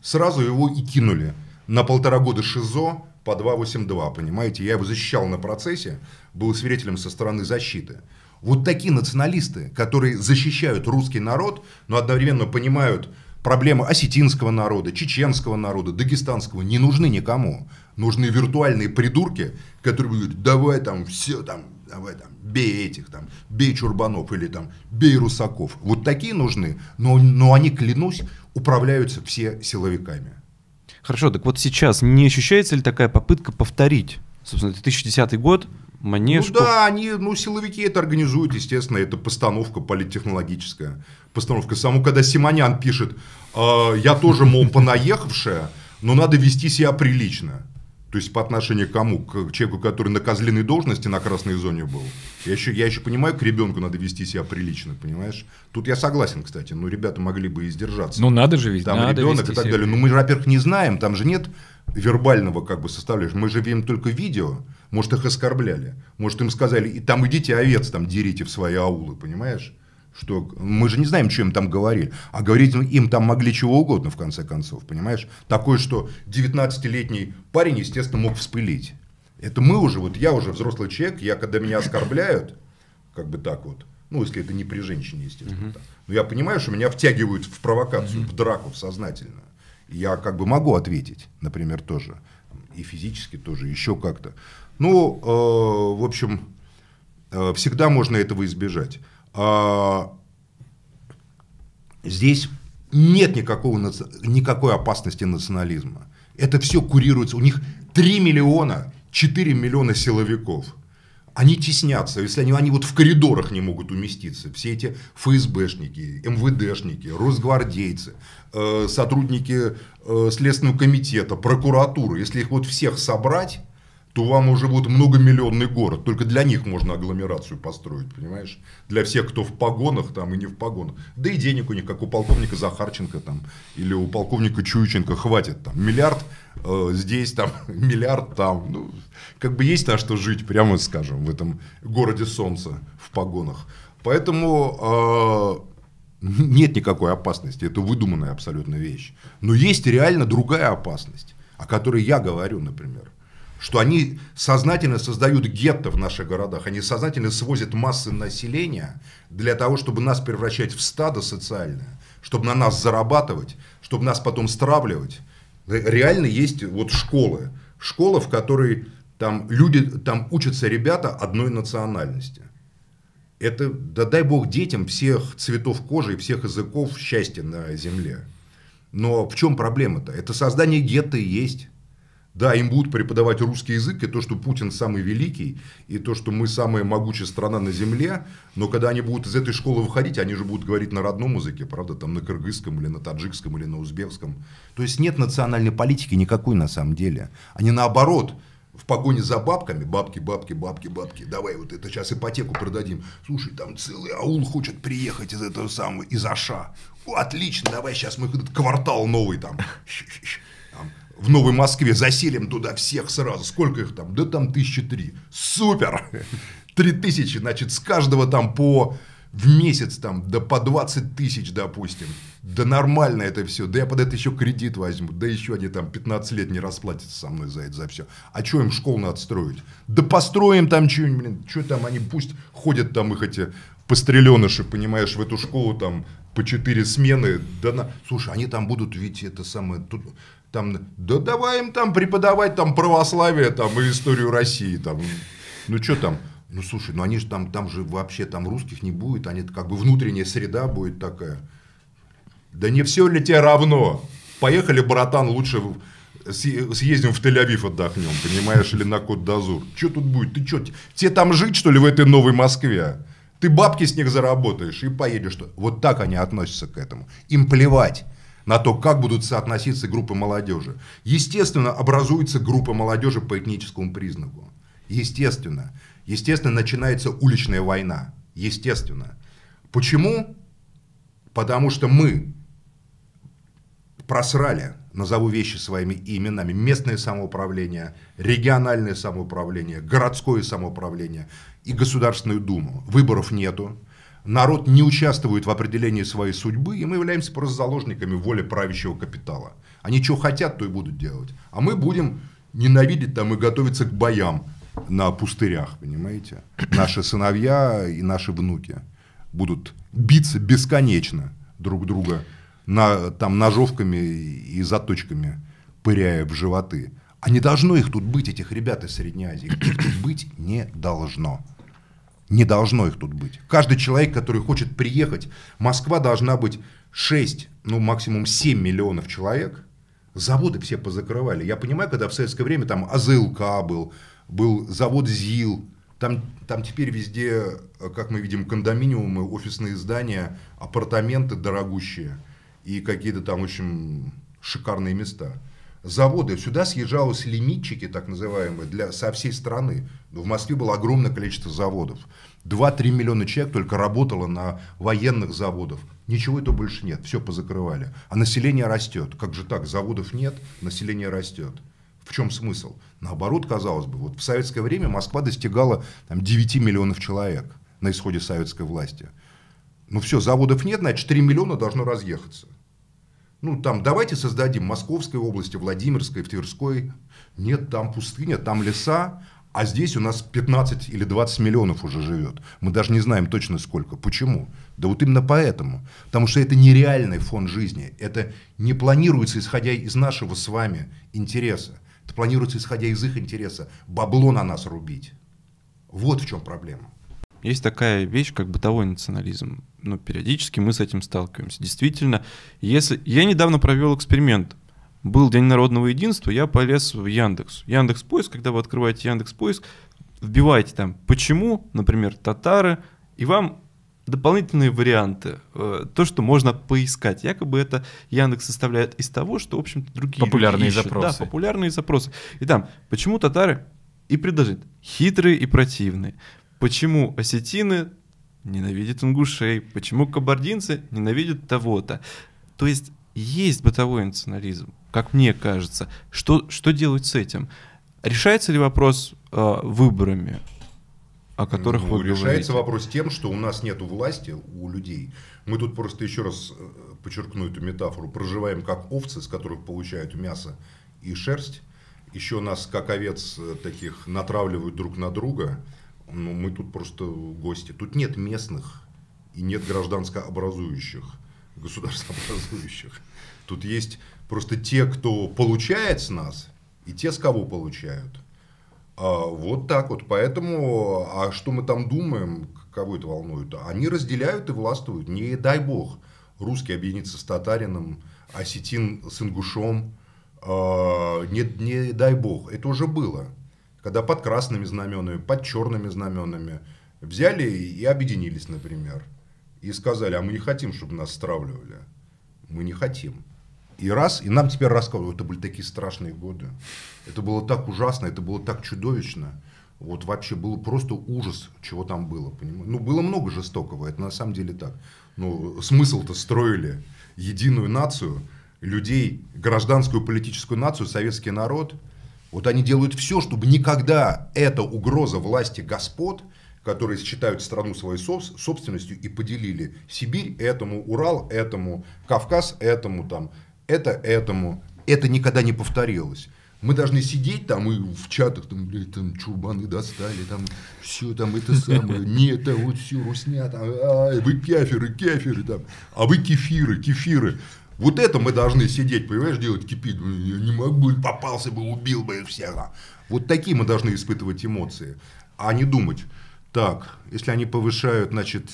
сразу его и кинули на полтора года ШИЗО, по 282, понимаете? Я его защищал на процессе, был свидетелем со стороны защиты. Вот такие националисты, которые защищают русский народ, но одновременно понимают проблемы осетинского народа, чеченского народа, дагестанского, не нужны никому. Нужны виртуальные придурки, которые говорят, давай там все там, давай там, бей этих там, бей Чурбанов или там, бей Русаков. Вот такие нужны, но, но они, клянусь, управляются все силовиками. Хорошо, так вот сейчас не ощущается ли такая попытка повторить? Собственно, 2010 год, Манежку? Ну да, они, ну, силовики это организуют, естественно, это постановка политтехнологическая. Постановка. Саму, когда Симонян пишет, э, я тоже, мол, понаехавшая, но надо вести себя прилично. То есть по отношению к кому? К человеку, который на козлиной должности на красной зоне был. Я еще, я еще понимаю, к ребенку надо вести себя прилично, понимаешь? Тут я согласен, кстати. ну ребята могли бы и сдержаться. Ну, надо же вести. Там надо ребенок и так далее. Но ну, мы же, во-первых, не знаем, там же нет вербального как бы составляешь. Мы же видим только видео. Может, их оскорбляли. Может, им сказали, и там идите овец там дерите в свои аулы, понимаешь? Что мы же не знаем, чем там говорили. А говорить им там могли чего угодно, в конце концов, понимаешь? Такое, что 19-летний парень, естественно, мог вспылить. Это мы уже, вот я уже взрослый человек, я когда меня оскорбляют, как бы так вот, ну, если это не при женщине, естественно. uh Но я понимаю, что меня втягивают в провокацию, uh в драку сознательно. Я как бы могу ответить, например, тоже. И физически тоже, еще как-то. Ну, э, в общем, э, всегда можно этого избежать. А, здесь нет никакого, никакой опасности национализма. Это все курируется. У них 3 миллиона, 4 миллиона силовиков. Они теснятся, если они, они вот в коридорах не могут уместиться. Все эти ФСБшники, МВДшники, росгвардейцы, э, сотрудники э, Следственного комитета, прокуратуры. Если их вот всех собрать, то вам уже будет многомиллионный город. Только для них можно агломерацию построить, понимаешь? Для всех, кто в погонах там и не в погонах. Да и денег у них, как у полковника Захарченко там, или у полковника Чуюченко, хватит там. Миллиард э, здесь, там, миллиард там. Ну, как бы есть на что жить, прямо скажем, в этом городе солнца в погонах. Поэтому э, нет никакой опасности. Это выдуманная абсолютно вещь. Но есть реально другая опасность, о которой я говорю, например – что они сознательно создают гетто в наших городах, они сознательно свозят массы населения для того, чтобы нас превращать в стадо социальное, чтобы на нас зарабатывать, чтобы нас потом стравливать. Реально есть вот школы, школа, в которой там люди, там учатся ребята одной национальности. Это, да дай бог детям всех цветов кожи и всех языков счастья на земле. Но в чем проблема-то? Это создание гетто и есть. Да, им будут преподавать русский язык и то, что Путин самый великий, и то, что мы самая могучая страна на земле, но когда они будут из этой школы выходить, они же будут говорить на родном языке, правда, там на кыргызском или на таджикском или на узбекском. То есть нет национальной политики никакой на самом деле. Они наоборот, в погоне за бабками, бабки, бабки, бабки, бабки, давай вот это сейчас ипотеку продадим. Слушай, там целый аул хочет приехать из этого самого, из Аша. О, отлично, давай сейчас мы этот квартал новый там. в Новой Москве, заселим туда всех сразу. Сколько их там? Да там тысячи три. Супер! Три тысячи, значит, с каждого там по в месяц там, да по 20 тысяч, допустим. Да нормально это все. Да я под это еще кредит возьму. Да еще они там 15 лет не расплатятся со мной за это, за все. А что им школу надо строить? Да построим там что-нибудь, блин. Что там, они пусть ходят там их эти постреленыши, понимаешь, в эту школу там по четыре смены. Да на... Слушай, они там будут ведь это самое... Тут там, да давай им там преподавать там православие там и историю России там. Ну что там, ну слушай, ну они же там, там же вообще там русских не будет, они как бы внутренняя среда будет такая. Да не все ли тебе равно? Поехали, братан, лучше съездим в Тель-Авив отдохнем, понимаешь, или на Кот-Дазур. Что тут будет? Ты что, тебе там жить, что ли, в этой новой Москве? Ты бабки с них заработаешь и поедешь. Вот так они относятся к этому. Им плевать на то, как будут соотноситься группы молодежи. Естественно, образуется группа молодежи по этническому признаку. Естественно. Естественно, начинается уличная война. Естественно. Почему? Потому что мы просрали, назову вещи своими именами, местное самоуправление, региональное самоуправление, городское самоуправление и Государственную Думу. Выборов нету народ не участвует в определении своей судьбы, и мы являемся просто заложниками воли правящего капитала. Они что хотят, то и будут делать. А мы будем ненавидеть там и готовиться к боям на пустырях, понимаете? Наши сыновья и наши внуки будут биться бесконечно друг друга на, там, ножовками и заточками, пыряя в животы. А не должно их тут быть, этих ребят из Средней Азии. Их тут быть не должно. Не должно их тут быть. Каждый человек, который хочет приехать, Москва должна быть 6, ну максимум 7 миллионов человек. Заводы все позакрывали. Я понимаю, когда в советское время там АЗЛК был, был завод ЗИЛ, там, там теперь везде, э, как мы видим, кондоминиумы, офисные здания, апартаменты дорогущие и какие-то там в общем, шикарные места заводы. Сюда съезжались лимитчики, так называемые, для, со всей страны. В Москве было огромное количество заводов. 2-3 миллиона человек только работало на военных заводах. Ничего этого больше нет, все позакрывали. А население растет. Как же так, заводов нет, население растет. В чем смысл? Наоборот, казалось бы, вот в советское время Москва достигала там, 9 миллионов человек на исходе советской власти. Ну все, заводов нет, значит 3 миллиона должно разъехаться ну, там, давайте создадим Московской области, Владимирской, в Тверской. Нет, там пустыня, там леса, а здесь у нас 15 или 20 миллионов уже живет. Мы даже не знаем точно сколько. Почему? Да вот именно поэтому. Потому что это нереальный фон жизни. Это не планируется, исходя из нашего с вами интереса. Это планируется, исходя из их интереса, бабло на нас рубить. Вот в чем проблема. Есть такая вещь, как бытовой национализм. Но ну, периодически мы с этим сталкиваемся. Действительно, если... Я недавно провел эксперимент. Был День народного единства, я полез в Яндекс. Яндекс Поиск, когда вы открываете Яндекс Поиск, вбиваете там «почему», например, «татары», и вам дополнительные варианты, э, то, что можно поискать. Якобы это Яндекс составляет из того, что, в общем-то, другие Популярные ищут. запросы. Да, популярные запросы. И там, почему татары и предложит хитрые и противные почему осетины ненавидят ингушей, почему кабардинцы ненавидят того-то. То есть есть бытовой национализм, как мне кажется. Что, что делать с этим? Решается ли вопрос э, выборами, о которых ну, вы говорите? Решается вопрос тем, что у нас нет власти у людей. Мы тут просто еще раз э, подчеркну эту метафору, проживаем как овцы, с которых получают мясо и шерсть. Еще нас, как овец, э, таких натравливают друг на друга ну, мы тут просто гости. Тут нет местных и нет гражданско-образующих, государствообразующих. Тут есть просто те, кто получает с нас, и те, с кого получают. А, вот так вот. Поэтому, а что мы там думаем, кого это волнует? Они разделяют и властвуют. Не дай бог. Русский объединится с татарином, осетин с ингушом. А, не, не дай бог. Это уже было когда под красными знаменами, под черными знаменами взяли и объединились, например, и сказали, а мы не хотим, чтобы нас стравливали. Мы не хотим. И раз, и нам теперь рассказывают, это были такие страшные годы. Это было так ужасно, это было так чудовищно. Вот вообще было просто ужас, чего там было. Понимаешь? Ну, было много жестокого, это на самом деле так. Ну, смысл-то строили единую нацию, людей, гражданскую политическую нацию, советский народ – вот они делают все, чтобы никогда эта угроза власти господ, которые считают страну своей собственностью и поделили Сибирь этому, Урал этому, Кавказ этому, там, это этому, это никогда не повторилось. Мы должны сидеть там и в чатах, там, блядь, там, чубаны достали, там, все, там, это самое, не это, вот все, русня, там, а, вы кеферы, кеферы, там, а вы кефиры, кефиры. Вот это мы должны сидеть, понимаешь, делать кипит. Ну, я не могу, попался бы, убил бы их всех. Вот такие мы должны испытывать эмоции, а не думать. Так, если они повышают, значит,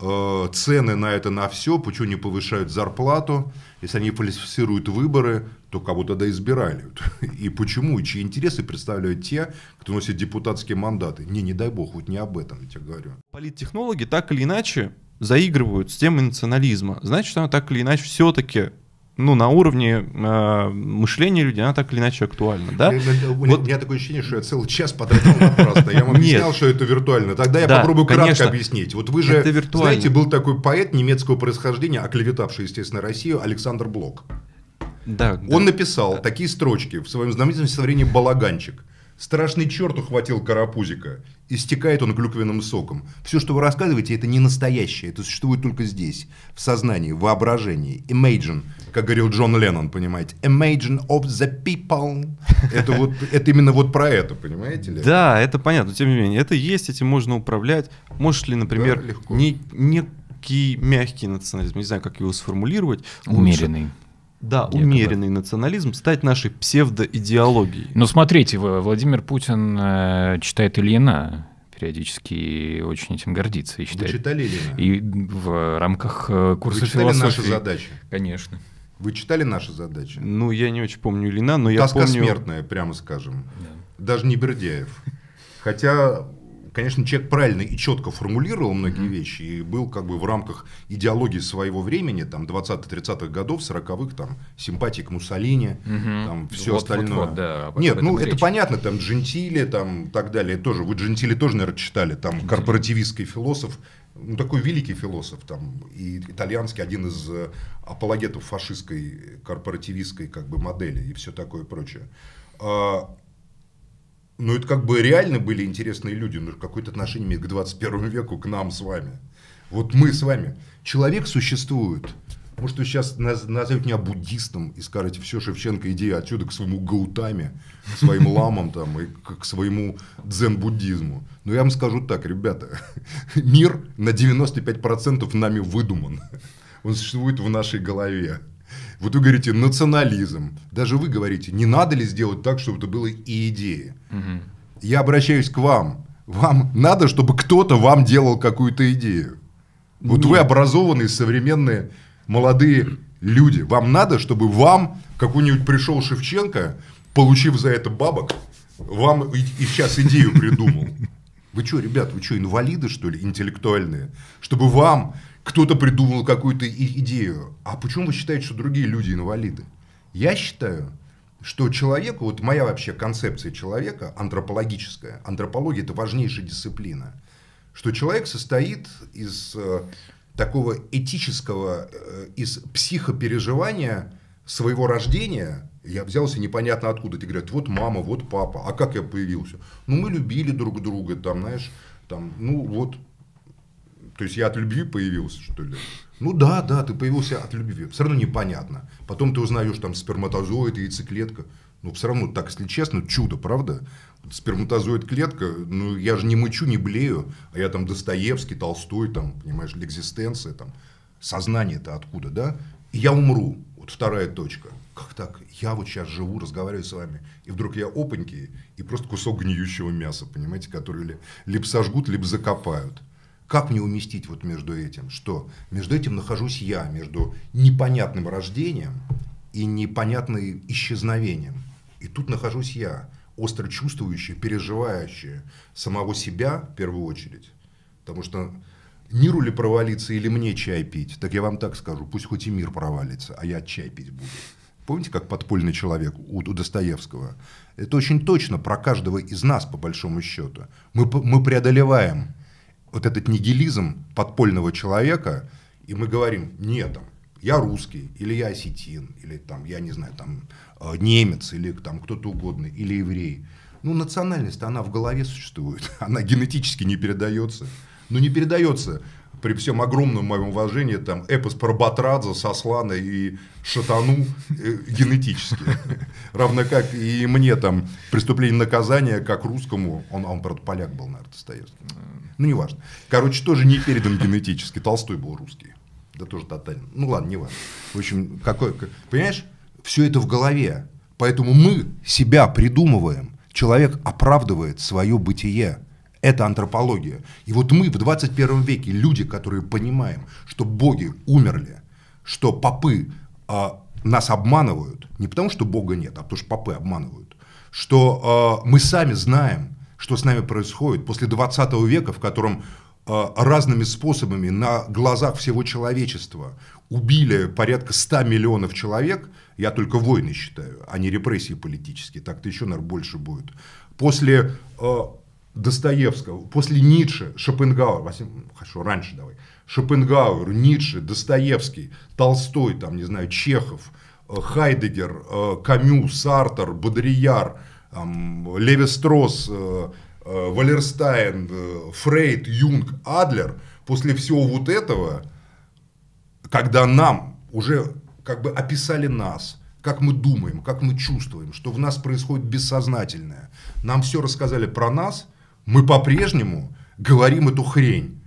э, цены на это на все, почему не повышают зарплату, если они фальсифицируют выборы, то кого тогда избирали? И почему, и чьи интересы представляют те, кто носит депутатские мандаты? Не, не дай бог, вот не об этом я тебе говорю. Политтехнологи так или иначе заигрывают с темой национализма, значит, она так или иначе все-таки ну, на уровне э, мышления людей она так или иначе актуальна, да? У меня, вот. у меня такое ощущение, что я целый час потратил на просто. Я вам объяснял, что это виртуально. Тогда я попробую кратко объяснить. Вот вы же, знаете, был такой поэт немецкого происхождения, оклеветавший, естественно, Россию, Александр Блок. Да, Он написал такие строчки в своем знаменитом стихотворении «Балаганчик». Страшный черт ухватил карапузика. Истекает он клюквенным соком. Все, что вы рассказываете, это не настоящее. Это существует только здесь, в сознании, в воображении. Imagine, как говорил Джон Леннон, понимаете. Imagine of the people. Это вот, это именно вот про это, понимаете ли? Да, это понятно, тем не менее. Это есть, этим можно управлять. Можешь ли, например, да, легко. не, не мягкий, национализм, не знаю, как его сформулировать. Умеренный. Лучше да, Якобы. умеренный национализм стать нашей псевдоидеологией. Но ну, смотрите, Владимир Путин э, читает Ильина периодически очень этим гордится и считает. Вы читали Ильина? И в рамках э, курса Вы читали философии. наши задачи? Конечно. Вы читали наши задачи? Ну, я не очень помню Ильина, но Тоска я помню... Тоска смертная, прямо скажем. Да. Даже не Бердяев. Хотя конечно, человек правильно и четко формулировал многие mm-hmm. вещи и был как бы в рамках идеологии своего времени, там, 20-30-х годов, 40-х, там, симпатии к Муссолини, mm-hmm. там, все вот, остальное. Вот, вот, да, Нет, ну, речь. это понятно, там, Джентили, там, так далее, тоже, вы Джентили тоже, наверное, читали, там, корпоративистский философ, ну, такой великий философ, там, и итальянский, один из э, апологетов фашистской корпоративистской, как бы, модели и все такое прочее. А, ну, это как бы реально были интересные люди, но ну, какое-то отношение имеет к 21 веку, к нам с вами. Вот мы с вами. Человек существует. Может, вы сейчас назовете меня буддистом и скажете, все, Шевченко, иди отсюда к своему гаутаме, к своим ламам там, и к своему дзен-буддизму. Но я вам скажу так, ребята, мир на 95% нами выдуман. Он существует в нашей голове. Вот вы говорите национализм. Даже вы говорите, не надо ли сделать так, чтобы это было и идея. Угу. Я обращаюсь к вам. Вам надо, чтобы кто-то вам делал какую-то идею. Вот Нет. вы образованные, современные, молодые люди. Вам надо, чтобы вам какой-нибудь пришел Шевченко, получив за это бабок, вам и, и сейчас идею придумал. Вы что, ребят, вы что, инвалиды, что ли, интеллектуальные? Чтобы вам кто-то придумал какую-то идею. А почему вы считаете, что другие люди инвалиды? Я считаю, что человеку, вот моя вообще концепция человека антропологическая, антропология – это важнейшая дисциплина, что человек состоит из э, такого этического, э, из психопереживания своего рождения, я взялся непонятно откуда, ты говорят, вот мама, вот папа, а как я появился? Ну, мы любили друг друга, там, знаешь, там, ну, вот то есть я от любви появился, что ли? Ну да, да, ты появился от любви. Все равно непонятно. Потом ты узнаешь там сперматозоид, яйцеклетка. Ну, все равно, так, если честно, чудо, правда? Сперматозоид клетка, ну, я же не мычу, не блею, а я там Достоевский, Толстой, там, понимаешь, экзистенция, там, сознание-то откуда, да? И я умру. Вот вторая точка. Как так? Я вот сейчас живу, разговариваю с вами, и вдруг я опаньки, и просто кусок гниющего мяса, понимаете, который либо сожгут, либо закопают. Как мне уместить вот между этим? Что? Между этим нахожусь я, между непонятным рождением и непонятным исчезновением. И тут нахожусь я, остро чувствующий, переживающий самого себя в первую очередь. Потому что миру ли провалиться или мне чай пить? Так я вам так скажу, пусть хоть и мир провалится, а я чай пить буду. Помните, как подпольный человек у, Достоевского? Это очень точно про каждого из нас, по большому счету. Мы, мы преодолеваем вот этот нигилизм подпольного человека, и мы говорим, нет, там, я русский, или я осетин, или там, я не знаю, там, э, немец, или там кто-то угодно, или еврей. Ну, национальность, она в голове существует, она генетически не передается. Ну, не передается при всем огромном моем уважении, там, эпос про Батрадзе, Сослана и Шатану э, генетически. Равно как и мне там преступление наказания, как русскому, он, а он правда, поляк был, наверное, Достоевский. Ну, неважно. Короче, тоже не передан генетически, Толстой был русский. Да тоже тотально. Ну, ладно, неважно. В общем, какой, понимаешь, все это в голове. Поэтому мы себя придумываем. Человек оправдывает свое бытие. Это антропология. И вот мы в 21 веке, люди, которые понимаем, что боги умерли, что попы э, нас обманывают, не потому что бога нет, а потому что попы обманывают, что э, мы сами знаем, что с нами происходит после 20 века, в котором э, разными способами на глазах всего человечества убили порядка 100 миллионов человек, я только войны считаю, а не репрессии политические, так-то еще, наверное, больше будет. После э, Достоевского, после Ницше, Шопенгауэр, Васим, хорошо, раньше давай, Шопенгауэр, Ницше, Достоевский, Толстой, там, не знаю, Чехов, э, Хайдегер, э, Камю, Сартер, Бодрияр, Левистрос, э, Валерстайн, Фрейд, Юнг, Адлер, после всего вот этого, когда нам уже как бы описали нас, как мы думаем, как мы чувствуем, что в нас происходит бессознательное, нам все рассказали про нас – мы по-прежнему говорим эту хрень.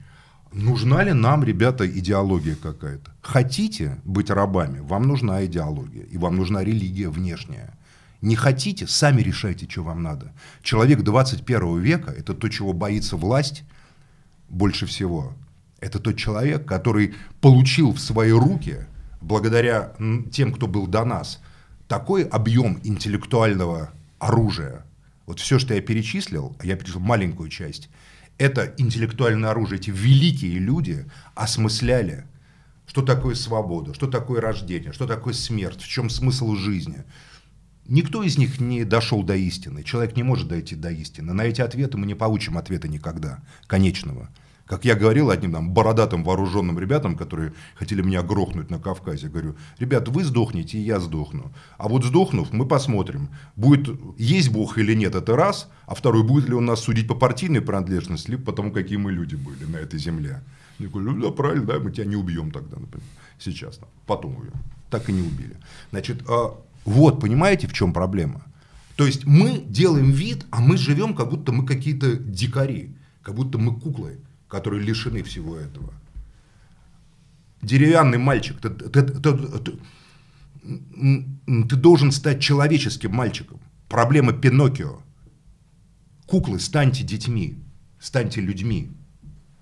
Нужна ли нам, ребята, идеология какая-то? Хотите быть рабами? Вам нужна идеология. И вам нужна религия внешняя. Не хотите? Сами решайте, что вам надо. Человек 21 века – это то, чего боится власть больше всего. Это тот человек, который получил в свои руки, благодаря тем, кто был до нас, такой объем интеллектуального оружия – вот все, что я перечислил, я перечислил маленькую часть, это интеллектуальное оружие. Эти великие люди осмысляли, что такое свобода, что такое рождение, что такое смерть, в чем смысл жизни. Никто из них не дошел до истины. Человек не может дойти до истины. На эти ответы мы не получим ответа никогда, конечного. Как я говорил одним там бородатым вооруженным ребятам, которые хотели меня грохнуть на Кавказе, говорю, ребят, вы сдохнете, и я сдохну. А вот сдохнув, мы посмотрим, будет есть Бог или нет, это раз, а второй, будет ли он нас судить по партийной принадлежности, либо потому, какие мы люди были на этой земле. Я говорю, ну да, правильно, да, мы тебя не убьем тогда, например, сейчас, потом убьем. Так и не убили. Значит, а, вот, понимаете, в чем проблема? То есть мы делаем вид, а мы живем, как будто мы какие-то дикари, как будто мы куклы которые лишены всего этого. Деревянный мальчик, ты, ты, ты, ты, ты должен стать человеческим мальчиком. Проблема Пиноккио. Куклы, станьте детьми, станьте людьми.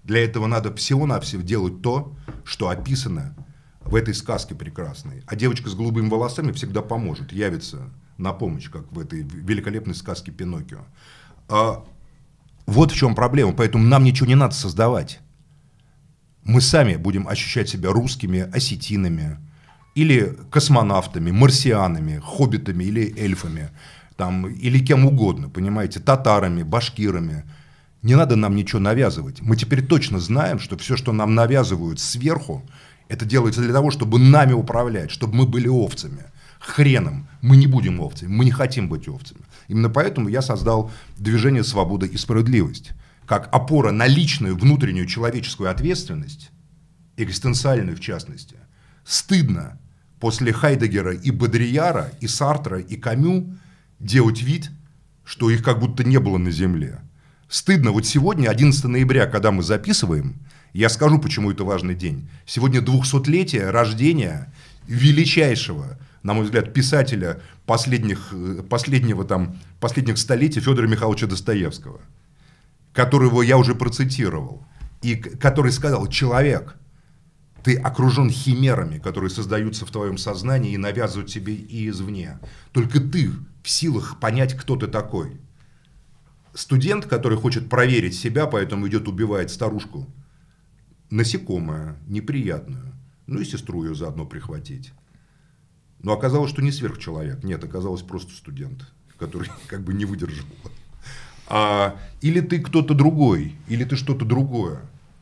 Для этого надо всего-навсего делать то, что описано в этой сказке прекрасной. А девочка с голубыми волосами всегда поможет, явится на помощь, как в этой великолепной сказке Пиноккио. А вот в чем проблема. Поэтому нам ничего не надо создавать. Мы сами будем ощущать себя русскими, осетинами, или космонавтами, марсианами, хоббитами или эльфами, там, или кем угодно, понимаете, татарами, башкирами. Не надо нам ничего навязывать. Мы теперь точно знаем, что все, что нам навязывают сверху, это делается для того, чтобы нами управлять, чтобы мы были овцами. Хреном. Мы не будем овцами. Мы не хотим быть овцами. Именно поэтому я создал движение «Свобода и справедливость» как опора на личную внутреннюю человеческую ответственность, экзистенциальную в частности. Стыдно после Хайдегера и Бодрияра, и Сартра, и Камю делать вид, что их как будто не было на земле. Стыдно, вот сегодня, 11 ноября, когда мы записываем, я скажу, почему это важный день. Сегодня 200-летие рождения величайшего на мой взгляд, писателя последних, э, последнего там, последних столетий Федора Михайловича Достоевского, которого я уже процитировал, и который сказал, человек, ты окружен химерами, которые создаются в твоем сознании и навязывают тебе и извне. Только ты в силах понять, кто ты такой. Студент, который хочет проверить себя, поэтому идет убивает старушку, насекомое, неприятную, ну и сестру ее заодно прихватить но оказалось, что не сверхчеловек. Нет, оказалось просто студент, который как бы не выдержал. А, или ты кто-то другой, или ты что-то другое.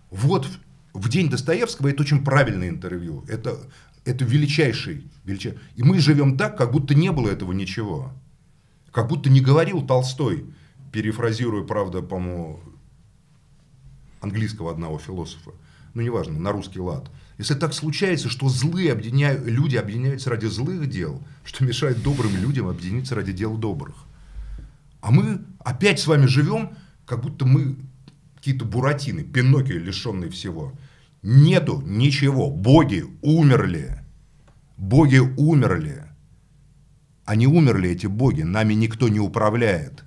Вот в, в день Достоевского это очень правильное интервью. Это, это величайший, величайший. И мы живем так, как будто не было этого ничего. Как будто не говорил Толстой, перефразируя, правда, по-моему, английского одного философа. Ну, неважно, на русский лад если так случается, что злые объединяют, люди объединяются ради злых дел, что мешает добрым людям объединиться ради дел добрых. А мы опять с вами живем, как будто мы какие-то буратины, пиноки, лишенные всего. Нету ничего. Боги умерли. Боги умерли. Они умерли, эти боги. Нами никто не управляет.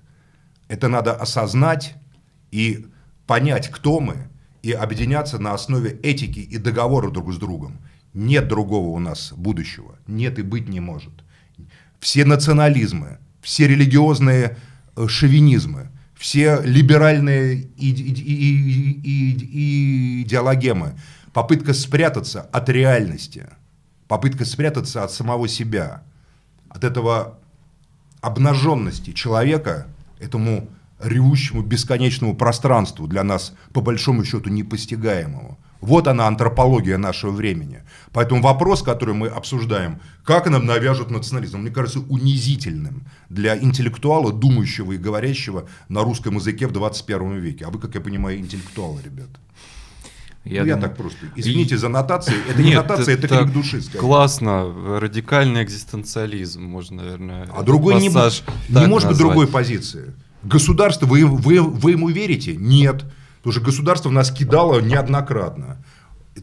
Это надо осознать и понять, кто мы – и объединяться на основе этики и договора друг с другом. Нет другого у нас будущего. Нет и быть не может. Все национализмы, все религиозные э, шовинизмы, все либеральные иде идеологемы, попытка спрятаться от реальности, попытка спрятаться от самого себя, от этого обнаженности человека, этому ревущему бесконечному пространству, для нас, по большому счету, непостигаемому. Вот она антропология нашего времени. Поэтому вопрос, который мы обсуждаем, как нам навяжут национализм, мне кажется унизительным для интеллектуала, думающего и говорящего на русском языке в 21 веке. А вы, как я понимаю, интеллектуалы, ребят. Я, ну, думаю... так просто. Извините и... за нотации. Это Нет, не нотация, это, это крик души. Скорее. Классно. Радикальный экзистенциализм, можно, наверное. А другой не, не может быть другой позиции. Государство, вы, вы, вы ему верите? Нет. Потому что государство нас кидало неоднократно.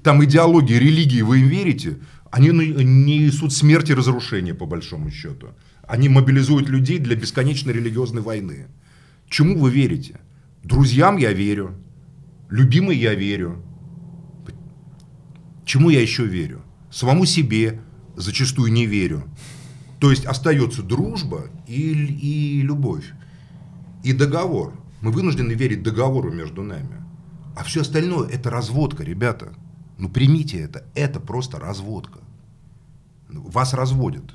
Там идеологии, религии, вы им верите? Они несут смерть и разрушение, по большому счету. Они мобилизуют людей для бесконечной религиозной войны. Чему вы верите? Друзьям я верю. Любимой я верю. Чему я еще верю? Самому себе зачастую не верю. То есть остается дружба и, и любовь и договор. Мы вынуждены верить договору между нами. А все остальное – это разводка, ребята. Ну примите это. Это просто разводка. Вас разводят.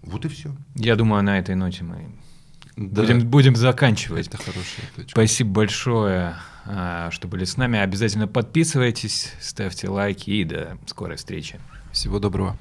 Вот и все. Я думаю, на этой ноте мы да. будем, будем заканчивать. Это хорошая точка. Спасибо большое, а, что были с нами. Обязательно подписывайтесь, ставьте лайки и до скорой встречи. Всего доброго.